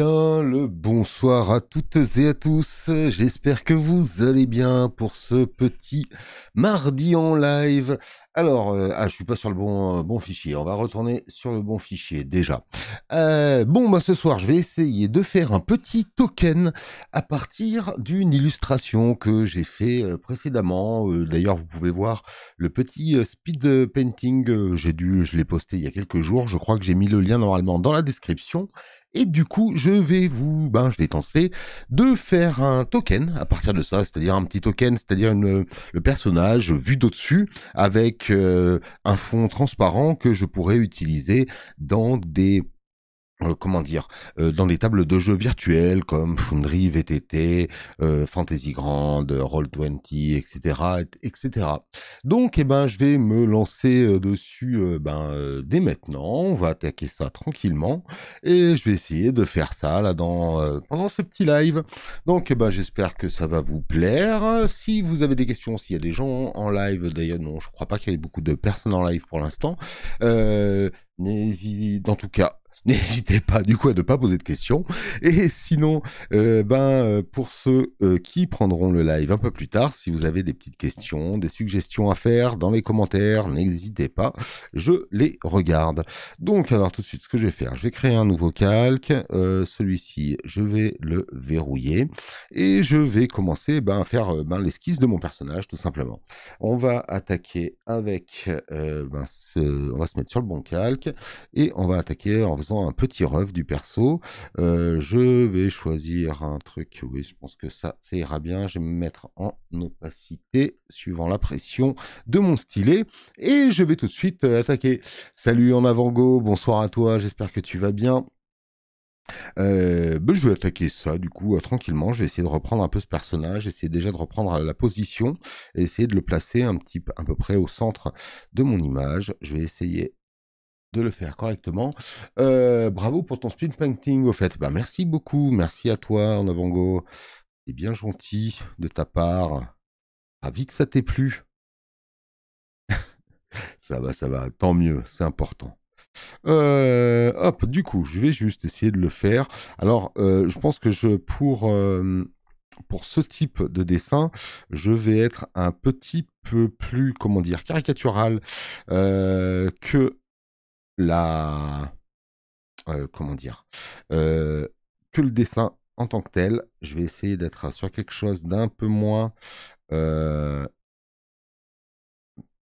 le bonsoir à toutes et à tous. J'espère que vous allez bien pour ce petit mardi en live. Alors, euh, ah, je suis pas sur le bon, euh, bon fichier. On va retourner sur le bon fichier déjà. Euh, bon, bah, ce soir, je vais essayer de faire un petit token à partir d'une illustration que j'ai fait précédemment. D'ailleurs, vous pouvez voir le petit speed painting. j'ai dû, je l'ai posté il y a quelques jours. Je crois que j'ai mis le lien normalement dans la description. Et du coup, je vais vous, ben, je vais tenter de faire un token à partir de ça, c'est-à-dire un petit token, c'est-à-dire le personnage vu d'au-dessus avec euh, un fond transparent que je pourrais utiliser dans des euh, comment dire, euh, dans des tables de jeux virtuels... comme Foundry, VTT, euh, Fantasy Grand, Roll20, etc., etc. Donc, eh ben, je vais me lancer dessus ben, dès maintenant. On va attaquer ça tranquillement et je vais essayer de faire ça là dans pendant ce petit live. Donc, eh ben, j'espère que ça va vous plaire. Si vous avez des questions, s'il y a des gens en live, d'ailleurs, non, je crois pas qu'il y ait beaucoup de personnes en live pour l'instant. N'hésitez, en tout cas, N'hésitez pas du coup à ne pas poser de questions. Et sinon, euh, ben, euh, pour ceux euh, qui prendront le live un peu plus tard, si vous avez des petites questions, des suggestions à faire dans les commentaires, n'hésitez pas, je les regarde. Donc alors tout de suite, ce que je vais faire, je vais créer un nouveau calque. Celui-ci, je vais le verrouiller. Et je vais commencer ben, à faire ben, l'esquisse de mon personnage, tout simplement. On va attaquer avec... Ben, on va se mettre sur le bon calque. Et on va attaquer un petit ref du perso. Euh, je vais choisir un truc, oui, je pense que ça, ça ira bien. Je vais me mettre en opacité suivant la pression de mon stylet et je vais tout de suite euh, attaquer. Salut en avant Go, bonsoir à toi, j'espère que tu vas bien. Euh, ben, je vais attaquer ça du coup tranquillement. Je vais essayer de reprendre un peu ce personnage, essayer déjà de reprendre la position, essayer de le placer un petit à peu près au centre de mon image. Je vais essayer de le faire correctement. Euh, bravo pour ton speed painting au fait. Bah, merci beaucoup, merci à toi avant-go. C'est bien gentil de ta part. Ravi ah, que ça t'ait plu. ça va, ça va, tant mieux, c'est important. Euh, hop, du coup, je vais juste essayer de le faire. Alors, euh, je pense que je pour pour ce type de dessin, je vais être un petit peu plus, comment dire, caricatural que la euh, comment dire euh, que le dessin en tant que tel. Je vais essayer d'être sur quelque chose d'un peu moins euh,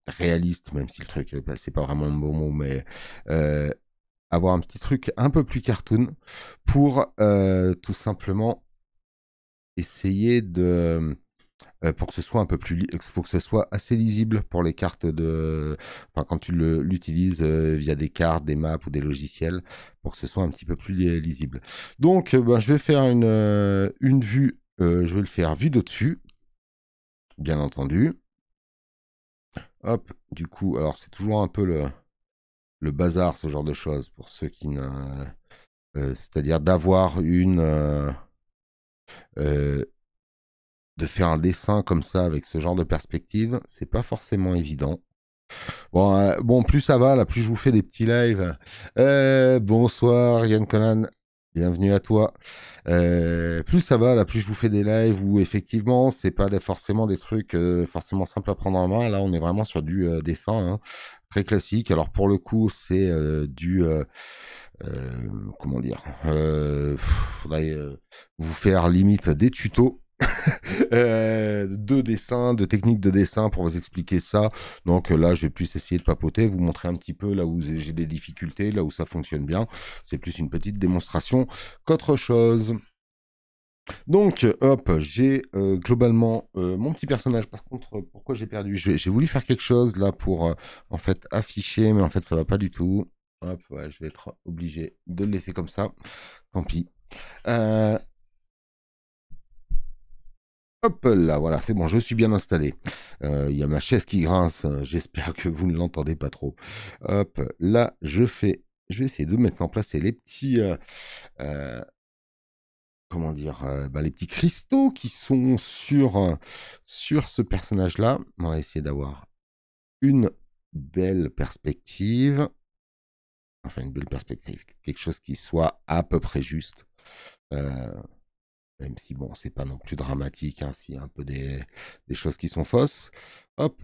réaliste, même si le truc euh, bah, c'est pas vraiment le bon mot, mais avoir un petit truc un peu plus cartoon pour tout simplement essayer de euh, pour que ce soit un peu plus, euh, que ce soit assez lisible pour les cartes de, enfin quand tu l'utilises euh, via des cartes, des maps ou des logiciels, pour que ce soit un petit peu plus lisible. Donc, ben, je vais faire une une vue, je vais le faire vue de dessus, bien entendu. Hop, du coup, alors c'est toujours un peu le le bazar ce genre de choses pour ceux qui n'a, c'est-à-dire d'avoir une de faire un dessin comme ça avec ce genre de perspective, c'est pas forcément évident. Bon, euh, bon, plus ça va, là, plus je vous fais des petits lives. Euh, bonsoir, Yann Conan. Bienvenue à toi. Euh, plus ça va, là, plus je vous fais des lives où effectivement, c'est pas forcément des trucs forcément simples à prendre en main. Là, on est vraiment sur du dessin hein. très classique. Alors pour le coup, c'est du comment dire, vous faire limite des tutos Euh, de dessins, de techniques de dessin pour vous expliquer ça. Donc euh, là, je vais plus essayer de papoter, vous montrer un petit peu là où j'ai des difficultés, là où ça fonctionne bien. C'est plus une petite démonstration qu'autre chose. Donc, hop, j'ai euh, globalement mon petit personnage. Par contre, pourquoi j'ai perdu J'ai voulu faire quelque chose là pour en fait afficher, mais en fait ça va pas du tout. Hop, je vais être obligé de le laisser comme ça. Tant pis. Hop là, voilà, c'est bon, je suis bien installé. Euh, il y a ma chaise qui grince, euh, j'espère que vous ne l'entendez pas trop. Hop, là, je fais... Je vais essayer de mettre en place les petits... Euh, comment dire bah, Les petits cristaux qui sont sur, sur ce personnage-là. On va essayer d'avoir une belle perspective. Enfin, une belle perspective. Quelque chose qui soit à peu près juste même si bon, c'est pas non plus dramatique, hein, s'il y a un peu des, choses qui sont fausses. Hop,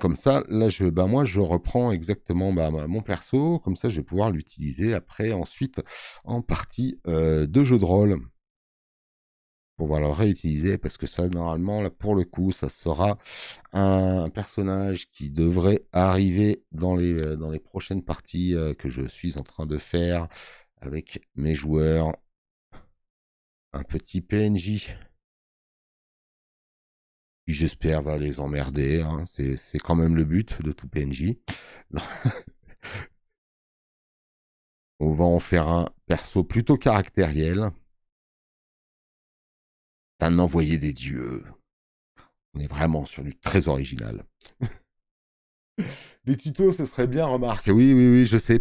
comme ça, là, je, bah, moi, je reprends exactement bah, mon perso, comme ça, je vais pouvoir l'utiliser après, ensuite, en partie euh, de jeu de rôle. Pour pouvoir le réutiliser, parce que ça, normalement, là, pour le coup, ça sera un personnage qui devrait arriver dans les, euh, dans les prochaines parties euh, que je suis en train de faire avec mes joueurs un petit PNJ qui j'espère va les emmerder. Hein. C'est quand même le but de tout PNJ. On va en faire un perso plutôt caractériel. Un envoyé des dieux. On est vraiment sur du très original. des tutos, ce serait bien, remarque. Oui, oui, oui, je sais.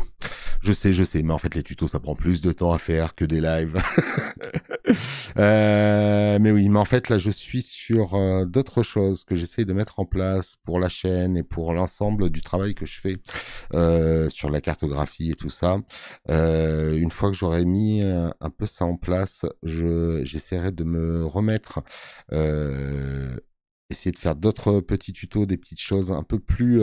Je sais, je sais, mais en fait les tutos ça prend plus de temps à faire que des lives. Euh, mais oui, mais en fait là je suis sur euh, d'autres choses que j'essaie de mettre en place pour la chaîne et pour l'ensemble du travail que je fais euh, sur la cartographie et tout ça. une fois que j'aurai mis un peu ça en place, je j'essaierai de me remettre essayer de faire d'autres petits tutos, des petites choses un peu plus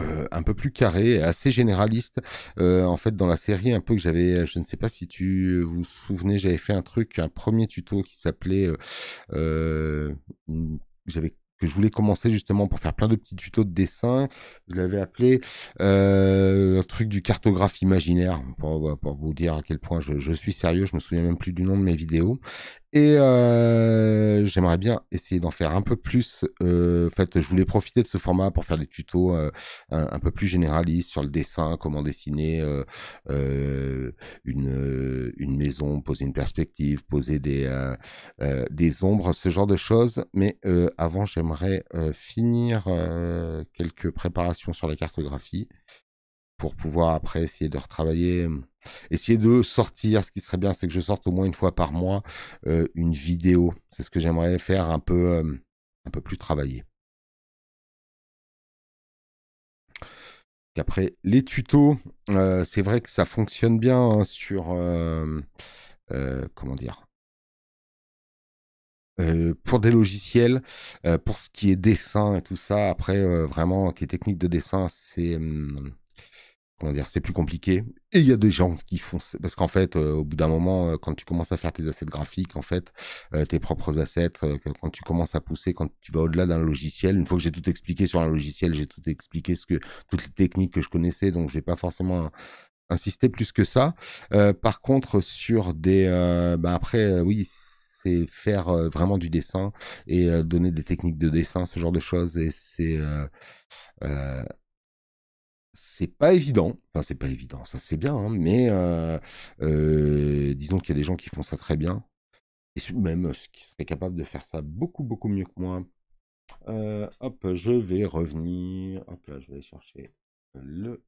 euh, un peu plus carré, assez généraliste. Euh, en fait, dans la série, un peu que j'avais, euh, je ne sais pas si tu vous, souvenais, souvenez, j'avais fait un truc, un premier tuto qui s'appelait, j'avais que je voulais commencer justement pour faire plein de petits tutos de dessin. Je l'avais appelé un truc du cartographe imaginaire, pour, vous dire à quel point je, je, suis sérieux. Je me souviens même plus du nom de mes vidéos. Et euh, j'aimerais bien essayer d'en faire un peu plus. Euh, en fait, je voulais profiter de ce format pour faire des tutos euh, un, peu plus généralistes sur le dessin, comment dessiner une, une maison, poser une perspective, poser des, des ombres, ce genre de choses. Mais avant, j'aimerais finir quelques préparations sur la cartographie pour pouvoir après essayer de retravailler hum, essayer de sortir. Ce qui serait bien, c'est que je sorte au moins une fois par mois euh, une vidéo. C'est ce que j'aimerais faire un peu, euh, un peu plus travaillé. Après, les tutos, euh, c'est vrai que ça fonctionne bien hein, sur... comment dire pour des logiciels, pour ce qui est dessin et tout ça, après vraiment qui est technique de dessin, c'est hum, dire, c'est plus compliqué. Et il y a des gens qui font, parce qu'en fait, euh, au bout d'un moment, euh, quand tu commences à faire tes assets graphiques, en fait, euh, tes propres assets, quand tu commences à pousser, quand tu vas au-delà d'un logiciel, une fois que j'ai tout expliqué sur un logiciel, j'ai tout expliqué ce que, toutes les techniques que je connaissais, donc je vais pas forcément insister plus que ça. par contre, sur des, bah après, oui, c'est faire vraiment du dessin et donner des techniques de dessin, ce genre de choses, et c'est c'est pas évident. Enfin, c'est pas évident, ça se fait bien, hein, mais euh, euh, disons qu'il y a des gens qui font ça très bien. Et même euh, ceux qui seraient capables de faire ça beaucoup, beaucoup mieux que moi. hop, je vais revenir. Hop là, je vais chercher le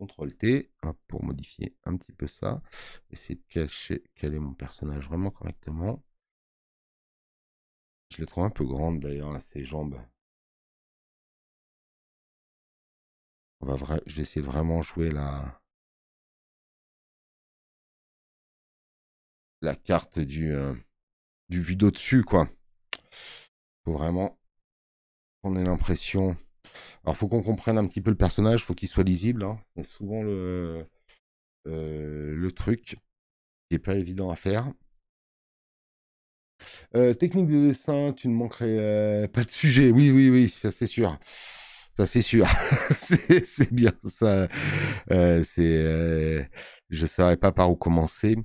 CTRL-T hein, pour modifier un petit peu ça. Essayer de cacher quel est mon personnage vraiment correctement. Je le trouve un peu grande d'ailleurs, là, ses jambes. va Je vais essayer vraiment jouer la, la carte du, euh, du dessus quoi. Faut vraiment qu'on ait l'impression. Alors, faut qu'on comprenne un petit peu le personnage, faut qu'il soit lisible. Hein. C'est souvent le, euh, le truc qui n'est pas évident à faire. Euh, technique de dessin, tu ne manquerais pas de sujet. Oui, oui, oui, ça c'est sûr ça c'est sûr. c'est bien ça. Euh, c'est, euh, je saurais pas par où commencer.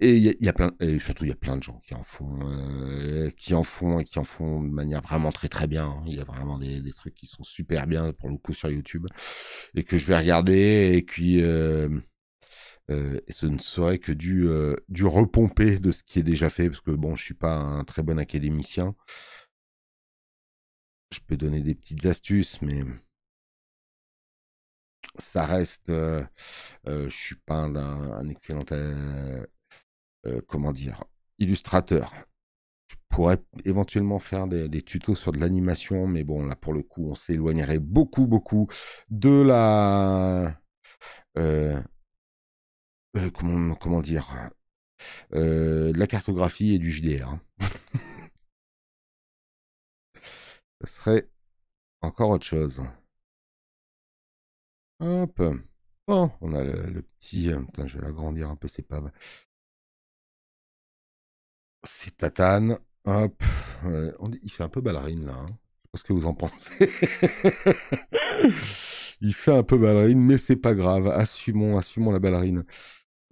Et il y, a plein, et surtout il y a plein de gens qui en font, euh, qui en font et qui en font de manière vraiment très très bien. Hein. Il y a vraiment des, trucs qui sont super bien pour le coup sur YouTube et que je vais regarder et puis euh, euh, ce ne serait que du, du repomper de ce qui est déjà fait, parce que bon, je suis pas un très bon académicien, je peux donner des petites astuces, mais ça reste. Euh, euh je suis pas un, excellent. Euh, euh, comment dire Illustrateur. Je pourrais éventuellement faire des, des tutos sur de l'animation, mais bon, là pour le coup, on s'éloignerait beaucoup, beaucoup de la. comment, comment dire de La cartographie et du JDR. Hein. ce serait encore autre chose. Hop. Oh, on a le, petit... Euh, je vais l'agrandir un peu, c'est pas... C'est tatane. Hop. Euh, il fait un peu ballerine, là. Hein. Je sais ce que vous en pensez. il fait un peu ballerine, mais c'est pas grave. Assumons, assumons la ballerine.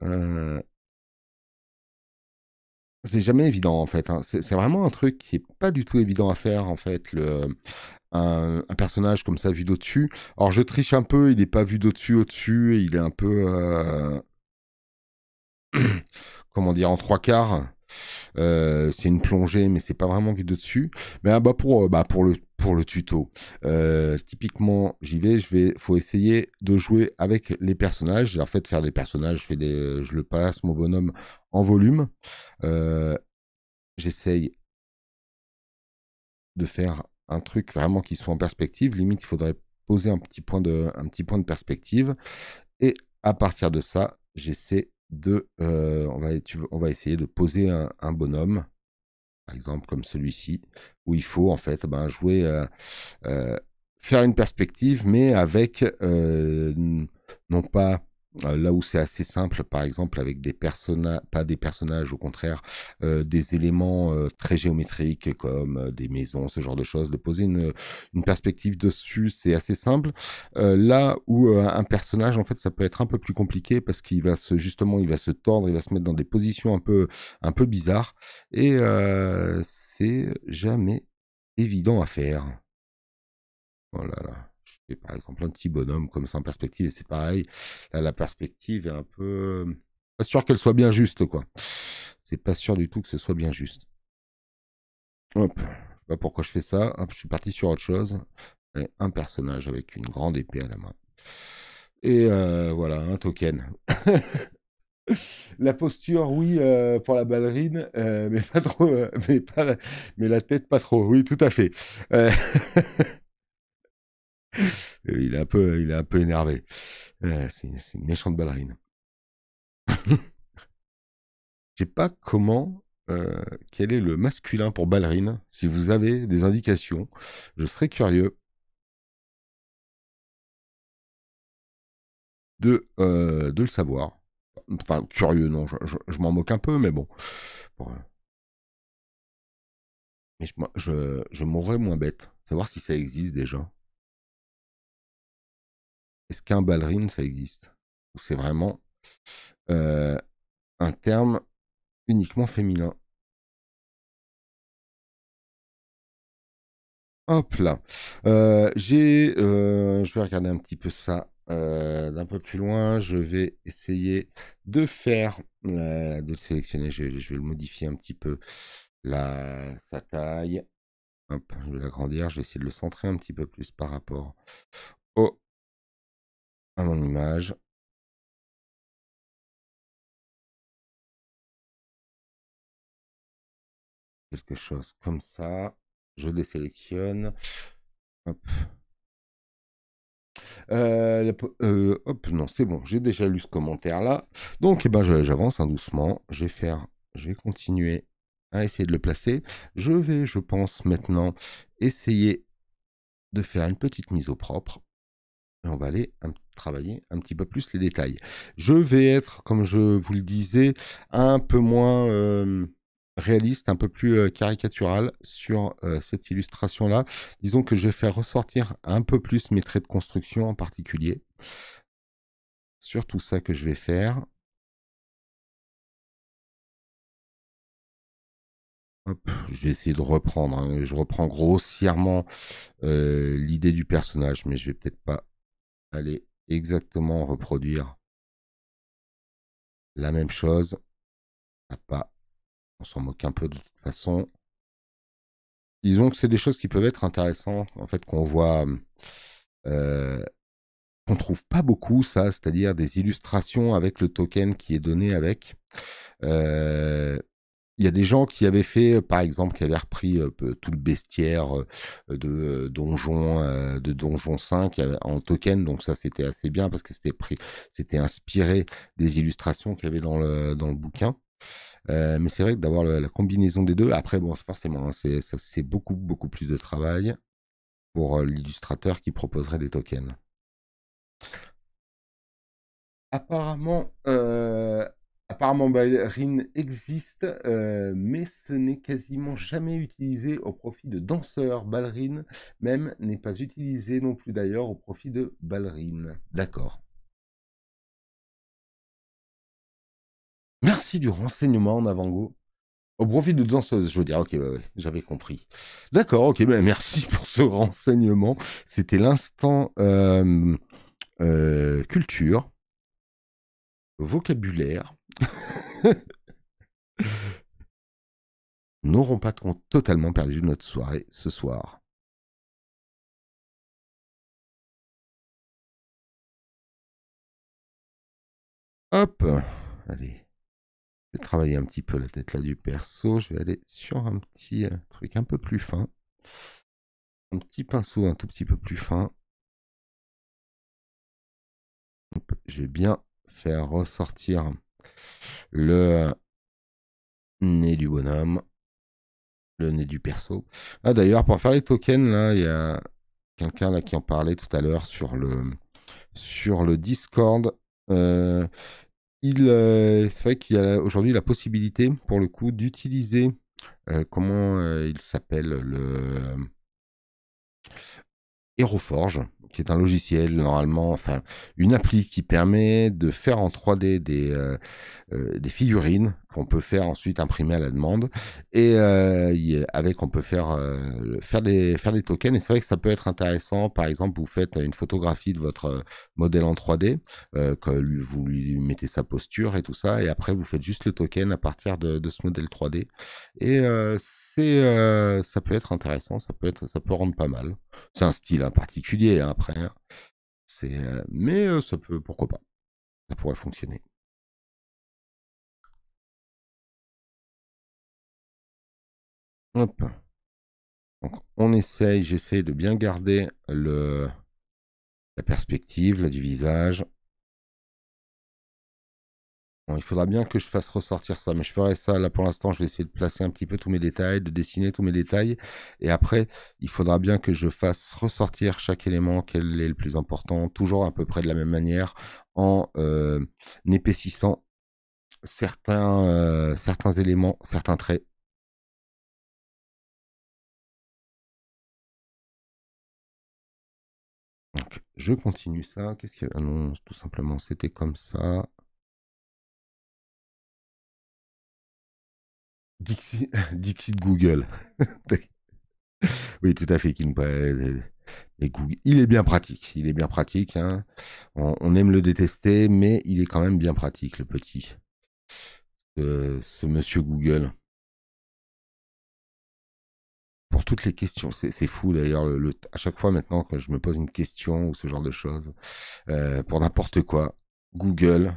Euh, c'est jamais évident en fait. Hein. C'est vraiment un truc qui est pas du tout évident à faire en fait. Le, un, personnage comme ça vu d'au-dessus. Alors je triche un peu, il n'est pas vu d'au-dessus au-dessus, il est un peu euh, comment dire en trois quarts. Euh, c'est une plongée, mais c'est pas vraiment de dessus. Mais ah, bah pour euh, bah pour le pour le tuto, euh, typiquement j'y vais, je vais, faut essayer de jouer avec les personnages. En fait, faire des personnages, je fais des, je le passe mon bonhomme en volume. J'essaye de faire un truc vraiment qui soit en perspective. Limite, il faudrait poser un petit point de, un petit point de perspective. Et à partir de ça, j'essaie de, euh, on, va, on va essayer de poser un, bonhomme, par exemple comme celui-ci, où il faut en fait ben, jouer, euh, euh, faire une perspective, mais avec non pas euh, là où c'est assez simple, par exemple, avec des personnages, pas des personnages, au contraire, euh, des éléments euh, très géométriques comme des maisons, ce genre de choses, de poser une, perspective dessus, c'est assez simple. là où un personnage, en fait, ça peut être un peu plus compliqué parce qu'il va se, justement, il va se tordre, il va se mettre dans des positions un peu, un peu bizarres et c'est jamais évident à faire. Oh là là par exemple, un petit bonhomme comme ça en perspective, et c'est pareil. la perspective est un peu. Euh, pas sûr qu'elle soit bien juste, quoi. C'est pas sûr du tout que ce soit bien juste. Hop. pas bah, pourquoi je fais ça. Hop, je suis parti sur autre chose. un personnage avec une grande épée à la main. Et euh, voilà, un token. la posture, oui, euh, pour la ballerine, mais pas trop, mais, pas mais la tête, pas trop. Oui, tout à fait. Euh, il est un peu, il est un peu énervé. Euh, c'est, une méchante ballerine. Je sais pas comment, euh, quel est le masculin pour ballerine. Si vous avez des indications, je serais curieux. De, de le savoir. Enfin, curieux, non, je, m'en moque un peu, mais bon. Mais je, je, je mourrais moins bête. Savoir si ça existe déjà. Est-ce qu'un ballerine, ça existe Ou c'est vraiment euh, un terme uniquement féminin Hop là. Euh, j'ai, euh, je vais regarder un petit peu ça d'un peu plus loin. Je vais essayer de faire, de le sélectionner. Je, vais le modifier un petit peu. La, sa taille. je vais l'agrandir. Je vais essayer de le centrer un petit peu plus par rapport au mon image quelque chose comme ça. Je les sélectionne. Hop. Euh, euh, hop, non, c'est bon, j'ai déjà lu ce commentaire là. Donc, eh ben, j'avance hein, doucement. Je vais faire, je vais continuer à essayer de le placer. Je vais, je pense, maintenant essayer de faire une petite mise au propre. Et on va aller travailler un petit peu plus les détails. Je vais être, comme je vous le disais, un peu moins réaliste, un peu plus caricatural sur cette illustration-là. Disons que je vais faire ressortir un peu plus mes traits de construction en particulier. Sur tout ça que je vais faire. Hop, je vais essayer de reprendre. Hein. Je reprends grossièrement l'idée du personnage, mais je vais peut-être pas aller exactement reproduire la même chose. pas, ah bah, on s'en moque un peu de toute façon. Disons que c'est des choses qui peuvent être intéressantes, en fait, qu'on voit, euh, qu'on trouve pas beaucoup, ça, c'est-à-dire des illustrations avec le token qui est donné avec. Euh, il y a des gens qui avaient fait, euh, par exemple, qui avaient repris euh, tout le bestiaire euh, de Donjon, de Donjon 5 en token. Donc ça, c'était assez bien parce que c'était c'était inspiré des illustrations qu'il y avait dans le, dans le bouquin. mais c'est vrai que d'avoir la, combinaison des deux, après, bon, forcément, hein, c'est, c'est beaucoup, beaucoup plus de travail pour l'illustrateur qui proposerait des tokens. Apparemment, Apparemment, Ballerine existe, euh, mais ce n'est quasiment jamais utilisé au profit de danseurs. Ballerine même n'est pas utilisé non plus d'ailleurs au profit de ballerines. D'accord. Merci du renseignement en avant-go. Au profit de danseuses, je veux dire. Ok, j'avais compris. D'accord, ok, ben, merci pour ce renseignement. C'était l'instant euh, euh, culture vocabulaire n'auront pas totalement perdu notre soirée ce soir. Hop Allez. Je vais travailler un petit peu la tête là du perso. Je vais aller sur un petit euh, truc un peu plus fin. Un petit pinceau un tout petit peu plus fin. Je vais bien faire ressortir le nez du bonhomme, le nez du perso. Ah d'ailleurs, pour faire les tokens, là, il y a quelqu'un là qui en parlait tout à l'heure sur le sur le Discord. Euh, il euh, c'est vrai qu'il y a aujourd'hui la possibilité pour le coup d'utiliser euh, comment il s'appelle le Heroforge, qui est un logiciel normalement, enfin une appli qui permet de faire en 3D euh, euh, des figurines qu'on peut faire ensuite imprimer à la demande et euh, avec on peut faire euh, faire des faire des tokens et c'est vrai que ça peut être intéressant par exemple vous faites une photographie de votre euh, modèle en 3D que vous lui mettez sa posture et tout ça et après vous faites juste le token à partir de, ce modèle 3D et c'est ça peut être intéressant ça peut être ça peut rendre pas mal c'est un style hein, particulier hein, après hein. c'est mais ça peut pourquoi pas ça pourrait fonctionner Hop. Donc, on essaye, j'essaie de bien garder la perspective là, du visage. il faudra bien que je fasse ressortir ça, mais je ferai ça là pour l'instant. Je vais essayer de placer un petit peu tous mes détails, de dessiner tous mes détails. Et après, il faudra bien que je fasse ressortir chaque élément, quel est le plus important, toujours à peu près de la même manière, en euh, épaississant euh, certains éléments, certains traits Je continue ça. Qu'est-ce qu'il annonce Tout simplement, c'était comme ça. Dixit, de Google. oui, tout à fait. il est bien pratique. Il est bien pratique. Hein. On, aime le détester, mais il est quand même bien pratique, le petit. ce monsieur Google pour toutes les questions. C'est fou d'ailleurs, le, à chaque fois maintenant que je me pose une question ou ce genre de choses, euh, pour n'importe quoi, Google,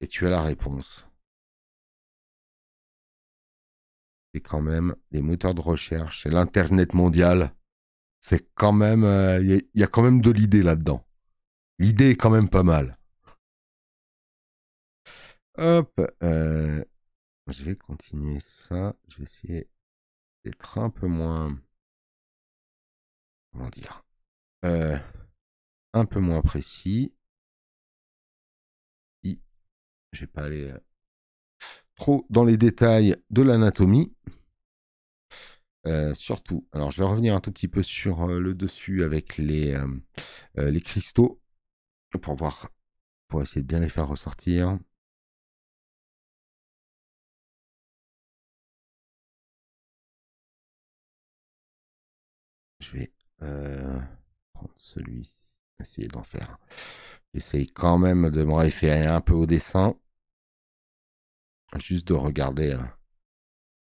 et tu as la réponse. C'est quand même les moteurs de recherche, et l'Internet mondial. C'est quand même, il euh, y, a quand même de l'idée là-dedans. L'idée est quand même pas mal. Hop, euh, je vais continuer ça. Je vais essayer être un peu moins. Comment dire euh, Un peu moins précis. Si je vais pas aller euh, trop dans les détails de l'anatomie. Euh, surtout, alors je vais revenir un tout petit peu sur le dessus avec les, les cristaux pour voir, pour essayer de bien les faire ressortir. Euh, prendre celui-ci. Essayer d'en faire. J'essaye quand même de me référer un peu au dessin. Juste de regarder euh,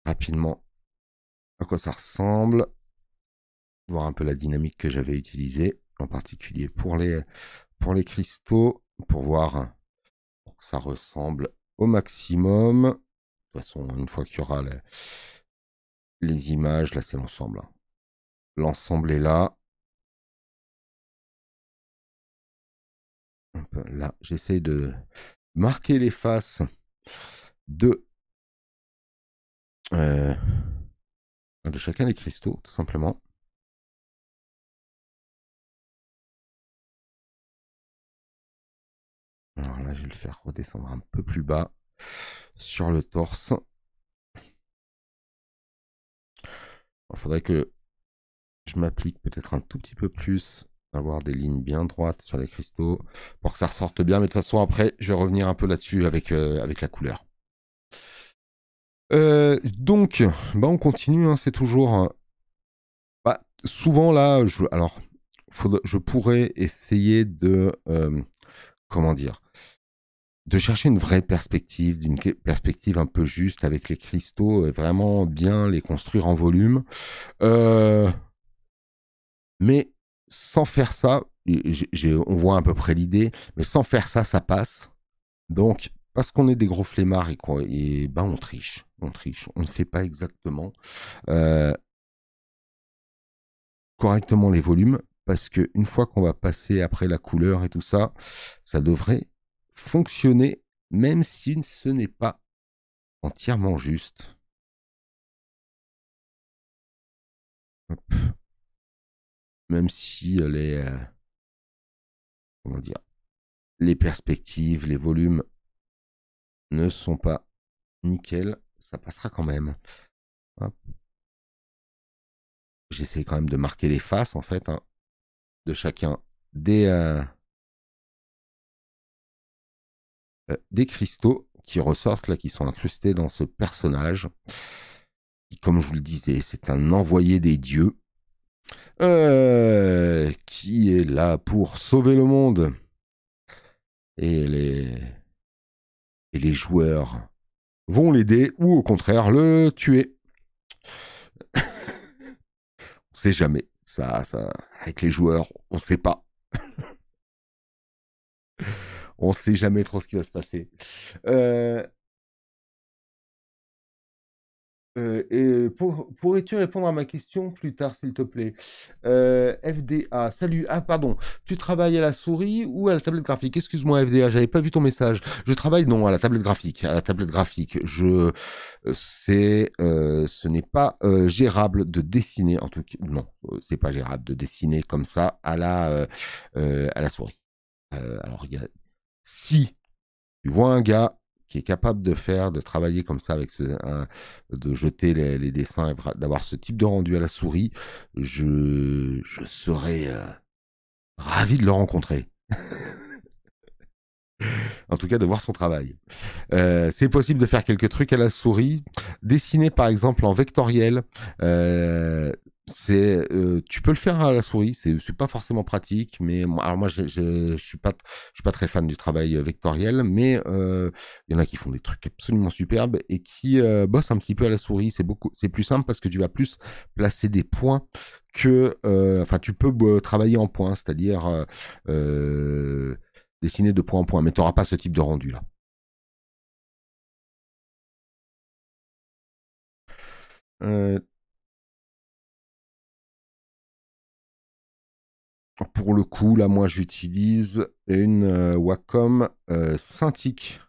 rapidement à quoi ça ressemble. Voir un peu la dynamique que j'avais utilisée, en particulier pour les, pour les cristaux, pour voir pour que ça ressemble au maximum. De toute façon, une fois qu'il y aura les, les images, là c'est l'ensemble. Hein. L'ensemble est là. Là, j'essaie de marquer les faces de, euh, de chacun des cristaux, tout simplement. Alors là, je vais le faire redescendre un peu plus bas sur le torse. Il faudrait que je m'applique peut-être un tout petit peu plus, avoir des lignes bien droites sur les cristaux pour que ça ressorte bien. Mais de toute façon, après, je vais revenir un peu là-dessus avec, euh, avec la couleur. Euh, donc, bah on continue, hein, c'est toujours... Hein. Bah, souvent là, je, alors, je pourrais essayer de... Euh, comment dire de chercher une vraie perspective, d'une perspective un peu juste avec les cristaux, et vraiment bien les construire en volume. Euh, mais sans faire ça, on voit à peu près l'idée, mais sans faire ça, ça passe. Donc, parce qu'on est des gros flemmards et, qu'on, ben on triche, on triche, on ne fait pas exactement euh, correctement les volumes, parce qu'une fois qu'on va passer après la couleur et tout ça, ça devrait fonctionner, même si ce n'est pas entièrement juste. Hop même si euh, les euh, comment dire les perspectives, les volumes ne sont pas nickel, ça passera quand même. J'essaie quand même de marquer les faces en fait hein, de chacun des euh, des cristaux qui ressortent là, qui sont incrustés dans ce personnage. comme je vous le disais, c'est un envoyé des dieux euh, qui est là pour sauver le monde et les, et les joueurs vont l'aider ou au contraire le tuer. on sait jamais. Ça, ça, avec les joueurs, on sait pas. on sait jamais trop ce qui va se passer. Euh, euh, et pourrais-tu répondre à ma question plus tard, s'il te plaît euh, FDA, salut. Ah, pardon. Tu travailles à la souris ou à la tablette graphique Excuse-moi, FDA, j'avais pas vu ton message. Je travaille non à la tablette graphique. À la tablette graphique, je euh, c'est ce n'est pas gérable de dessiner en tout cas. Non, c'est pas gérable de dessiner comme ça à la à la souris. alors, si tu vois un gars est capable de faire, de travailler comme ça avec ce, de jeter les, dessins, d'avoir ce type de rendu à la souris, je, serais euh, ravi de le rencontrer. en tout cas, de voir son travail. Euh, c'est possible de faire quelques trucs à la souris. Dessiner, par exemple, en vectoriel. Euh, c'est euh, tu peux le faire à la souris c'est c'est pas forcément pratique mais alors moi je, je, suis pas je suis pas très fan du travail euh, vectoriel mais euh, il y en a qui font des trucs absolument superbes et qui bossent un petit peu à la souris c'est beaucoup c'est plus simple parce que tu vas plus placer des points que enfin tu peux travailler en points c'est-à-dire dessiner de point en point mais tu n'auras pas ce type de rendu là pour le coup, là, moi, j'utilise une euh, Wacom euh, Cintiq,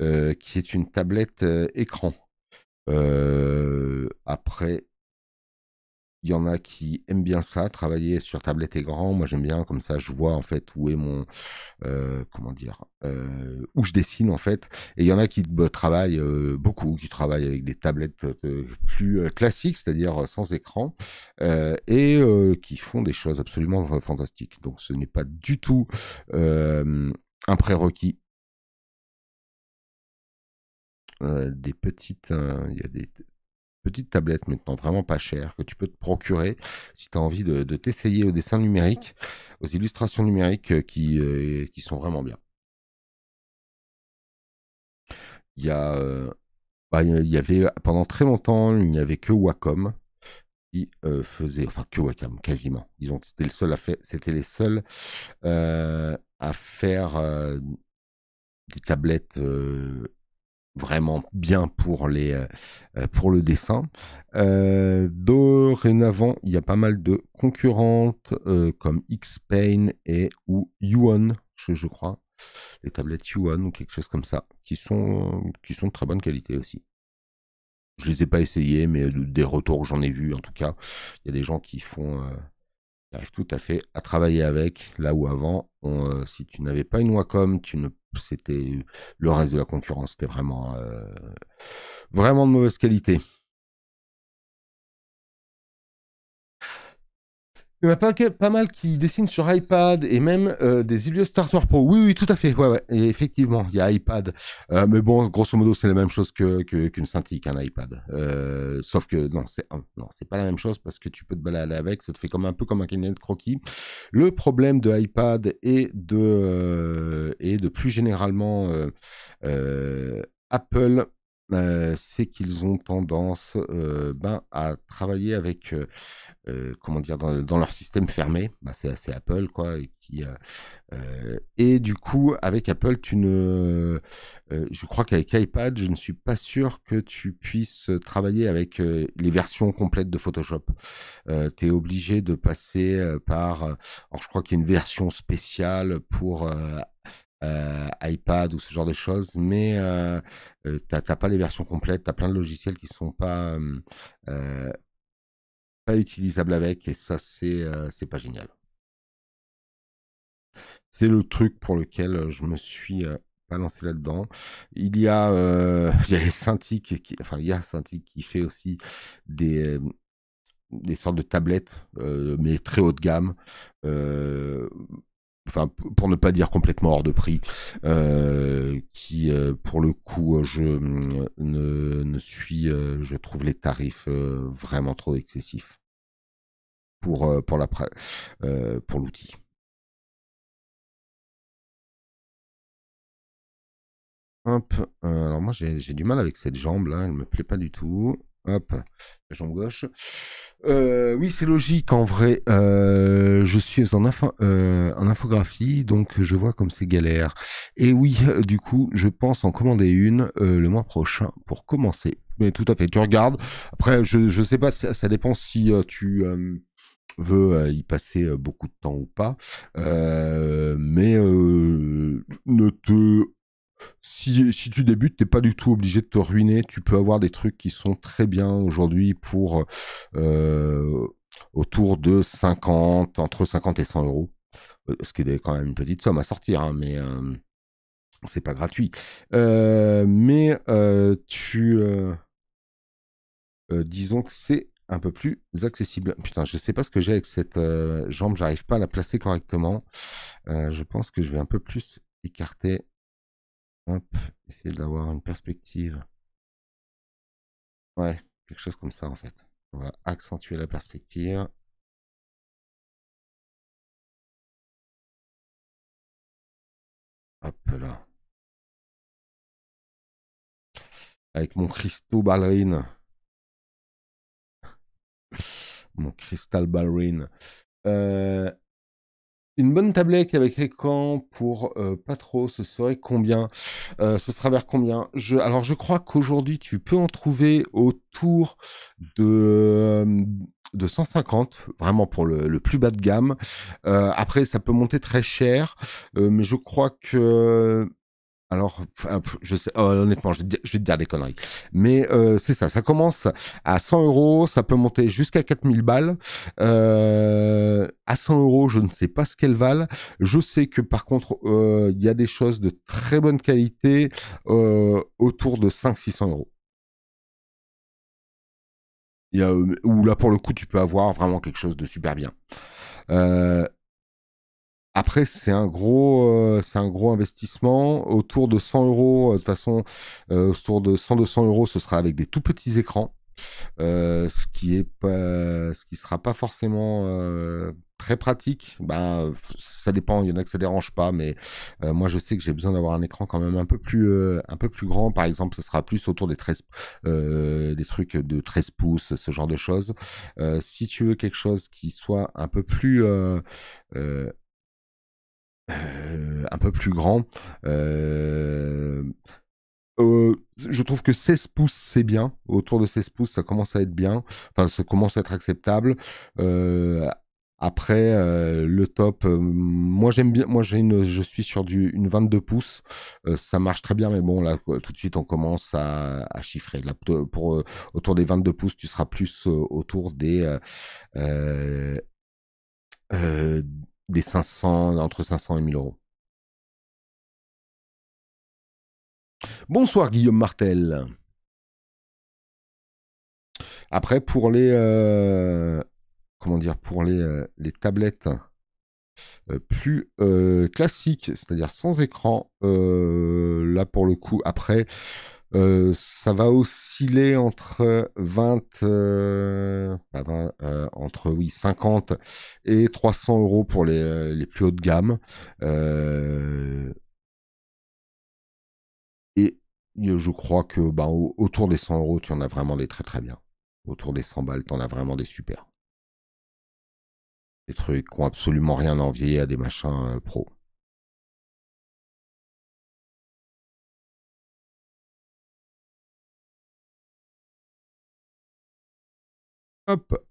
euh, qui est une tablette écran. après, il y en a qui aiment bien ça, travailler sur tablette et grand. Moi, j'aime bien comme ça, je vois en fait où est mon euh, comment dire euh, où je dessine en fait. Et il y en a qui bah, travaillent euh, beaucoup, qui travaillent avec des tablettes plus classiques, c'est-à-dire sans écran, et qui font des choses absolument fantastiques. Donc, ce n'est pas du tout un prérequis des petites. Il y a des petite tablette maintenant vraiment pas chère que tu peux te procurer si tu as envie de, t'essayer au dessin numérique, aux illustrations numériques euh, qui, euh, qui sont vraiment bien. Il y a, euh, bah, il y avait pendant très longtemps, il n'y avait que Wacom qui faisait, enfin que Wacom quasiment. Disons c'était à c'était les seuls à faire des tablettes vraiment bien pour les euh, euh, pour le dessin. Euh, dorénavant, il y a pas mal de concurrentes comme X-Pain et ou Yuan, je, crois, les tablettes Yuan ou quelque chose comme ça, qui sont qui sont de très bonne qualité aussi. Je les ai pas essayées, mais des retours j'en ai vu en tout cas. Il y a des gens qui font arrivent tout à fait à travailler avec, là où avant, si tu n'avais pas une Wacom, tu ne c'était le reste de la concurrence était vraiment euh, vraiment de mauvaise qualité. Il y en a pas, mal qui dessinent sur iPad et même euh, des des Wars Pro. Oui, oui, tout à fait. Ouais, ouais. Et effectivement, il y a iPad. Euh, mais bon, grosso modo, c'est la même chose que qu'une synthique un iPad. Euh, sauf que non, c'est non, c'est pas la même chose parce que tu peux te balader avec. Ça te fait comme un peu comme un cabinet de croquis. Le problème de iPad et de et de plus généralement Apple c'est qu'ils ont tendance, ben, à travailler avec, comment dire? Dans leur système fermé, bah, c'est assez Apple quoi et qui, et du coup avec Apple tu ne je crois qu'avec iPad, je ne suis pas sûr que tu puisses, travailler avec, les versions complètes de Photoshop. tu es obligé de passer, par, je crois qu'il y a une version spéciale pour, euh, iPad ou ce genre de choses, mais euh, euh, t'as tu pas les versions complètes, tu as plein de logiciels qui sont pas, utilisables avec, et ça, c'est pas génial. C'est le truc pour lequel je me suis balancé là-dedans. Il y a, euh, qui, enfin, qui fait aussi des, sortes de tablettes, mais très haut de gamme enfin pour ne pas dire complètement hors de prix, euh, qui euh, pour le coup je mm, ne, ne suis, euh, je trouve les tarifs vraiment trop excessifs pour pour pour l'outil. Hop, alors moi j'ai du mal avec cette jambe là, elle me plaît pas du tout. Hop, la jambe gauche. Euh, oui, c'est logique en vrai. Euh, je suis euh, en, infographie, donc je vois comme c'est galère. Et oui, du coup, je pense en commander une le mois prochain pour commencer. Mais tout à fait, tu regardes. Après, je ne sais pas, ça, dépend si tu veux y passer beaucoup de temps ou pas. mais ne te si, tu débutes, t'es pas du tout obligé de te ruiner. Tu peux avoir des trucs qui sont très bien aujourd'hui pour euh, autour de 50, entre 50 et 100 euros. Euh, ce qui est quand même une petite somme à sortir, hein, mais euh, c'est pas gratuit. Euh, mais tu. disons que c'est un peu plus accessible. Putain, je sais pas ce que j'ai avec cette jambe, j'arrive pas à la placer correctement. je pense que je vais un peu plus écarter Hop, essayer d'avoir une perspective. Ouais, quelque chose comme ça en fait. On va accentuer la perspective. Hop là. Avec mon cristaux ballerine. mon cristal ballerine. Euh, une bonne tablette avec écran pour euh, pas trop, ce serait combien euh, Ce sera vers combien je, Alors je crois qu'aujourd'hui tu peux en trouver autour de, euh, de 150, vraiment pour le, le plus bas de gamme. après ça peut monter très cher, mais je crois que alors, je sais, oh, honnêtement, je, vais te dire des conneries. Mais euh, c'est ça, ça commence à 100 euros, ça peut monter jusqu'à 4000 balles. Euh, à 100 euros, je ne sais pas ce qu'elles valent. Je sais que par contre, euh, il y a des choses de très bonne qualité autour de 500-600 euros. Ou là, pour le coup, tu peux avoir vraiment quelque chose de super bien. Après, c'est un gros, euh, c'est un gros investissement autour de 100 euros. Euh, de toute façon, euh, autour de 100-200 euros, ce sera avec des tout petits écrans, ce qui est pas, ce qui sera pas forcément très pratique. Ben, ça dépend. Il y en a que ça dérange pas, mais moi, je sais que j'ai besoin d'avoir un écran quand même un peu plus, un peu plus grand. Par exemple, ce sera plus autour des 13, des trucs de 13 pouces, ce genre de choses. si tu veux quelque chose qui soit un peu plus euh, un peu plus grand. Euh, euh, je trouve que 16 pouces, c'est bien. Autour de 16 pouces, ça commence à être bien. Enfin, ça commence à être acceptable. après, le top, moi j'aime bien. Moi, j'ai une, je suis sur du, une 22 pouces. ça marche très bien, mais bon, là, tout de suite, on commence à, chiffrer. pour, autour des 22 pouces, tu seras plus autour des des 500, entre 500 et 1000 euros. Bonsoir Guillaume Martel. Après, pour les. Euh, comment dire Pour les, euh, les tablettes euh, plus classiques, c'est-à-dire sans écran, là pour le coup, après, euh, ça va osciller entre 20, euh, bah, euh, entre oui 50 et 300 euros pour les, les plus hautes de gamme. et je crois que bah, autour des 100 euros, tu en as vraiment des très très bien. Autour des 100 balles, tu en as vraiment des super. Des trucs qui n'ont absolument rien à envier à des machins pro.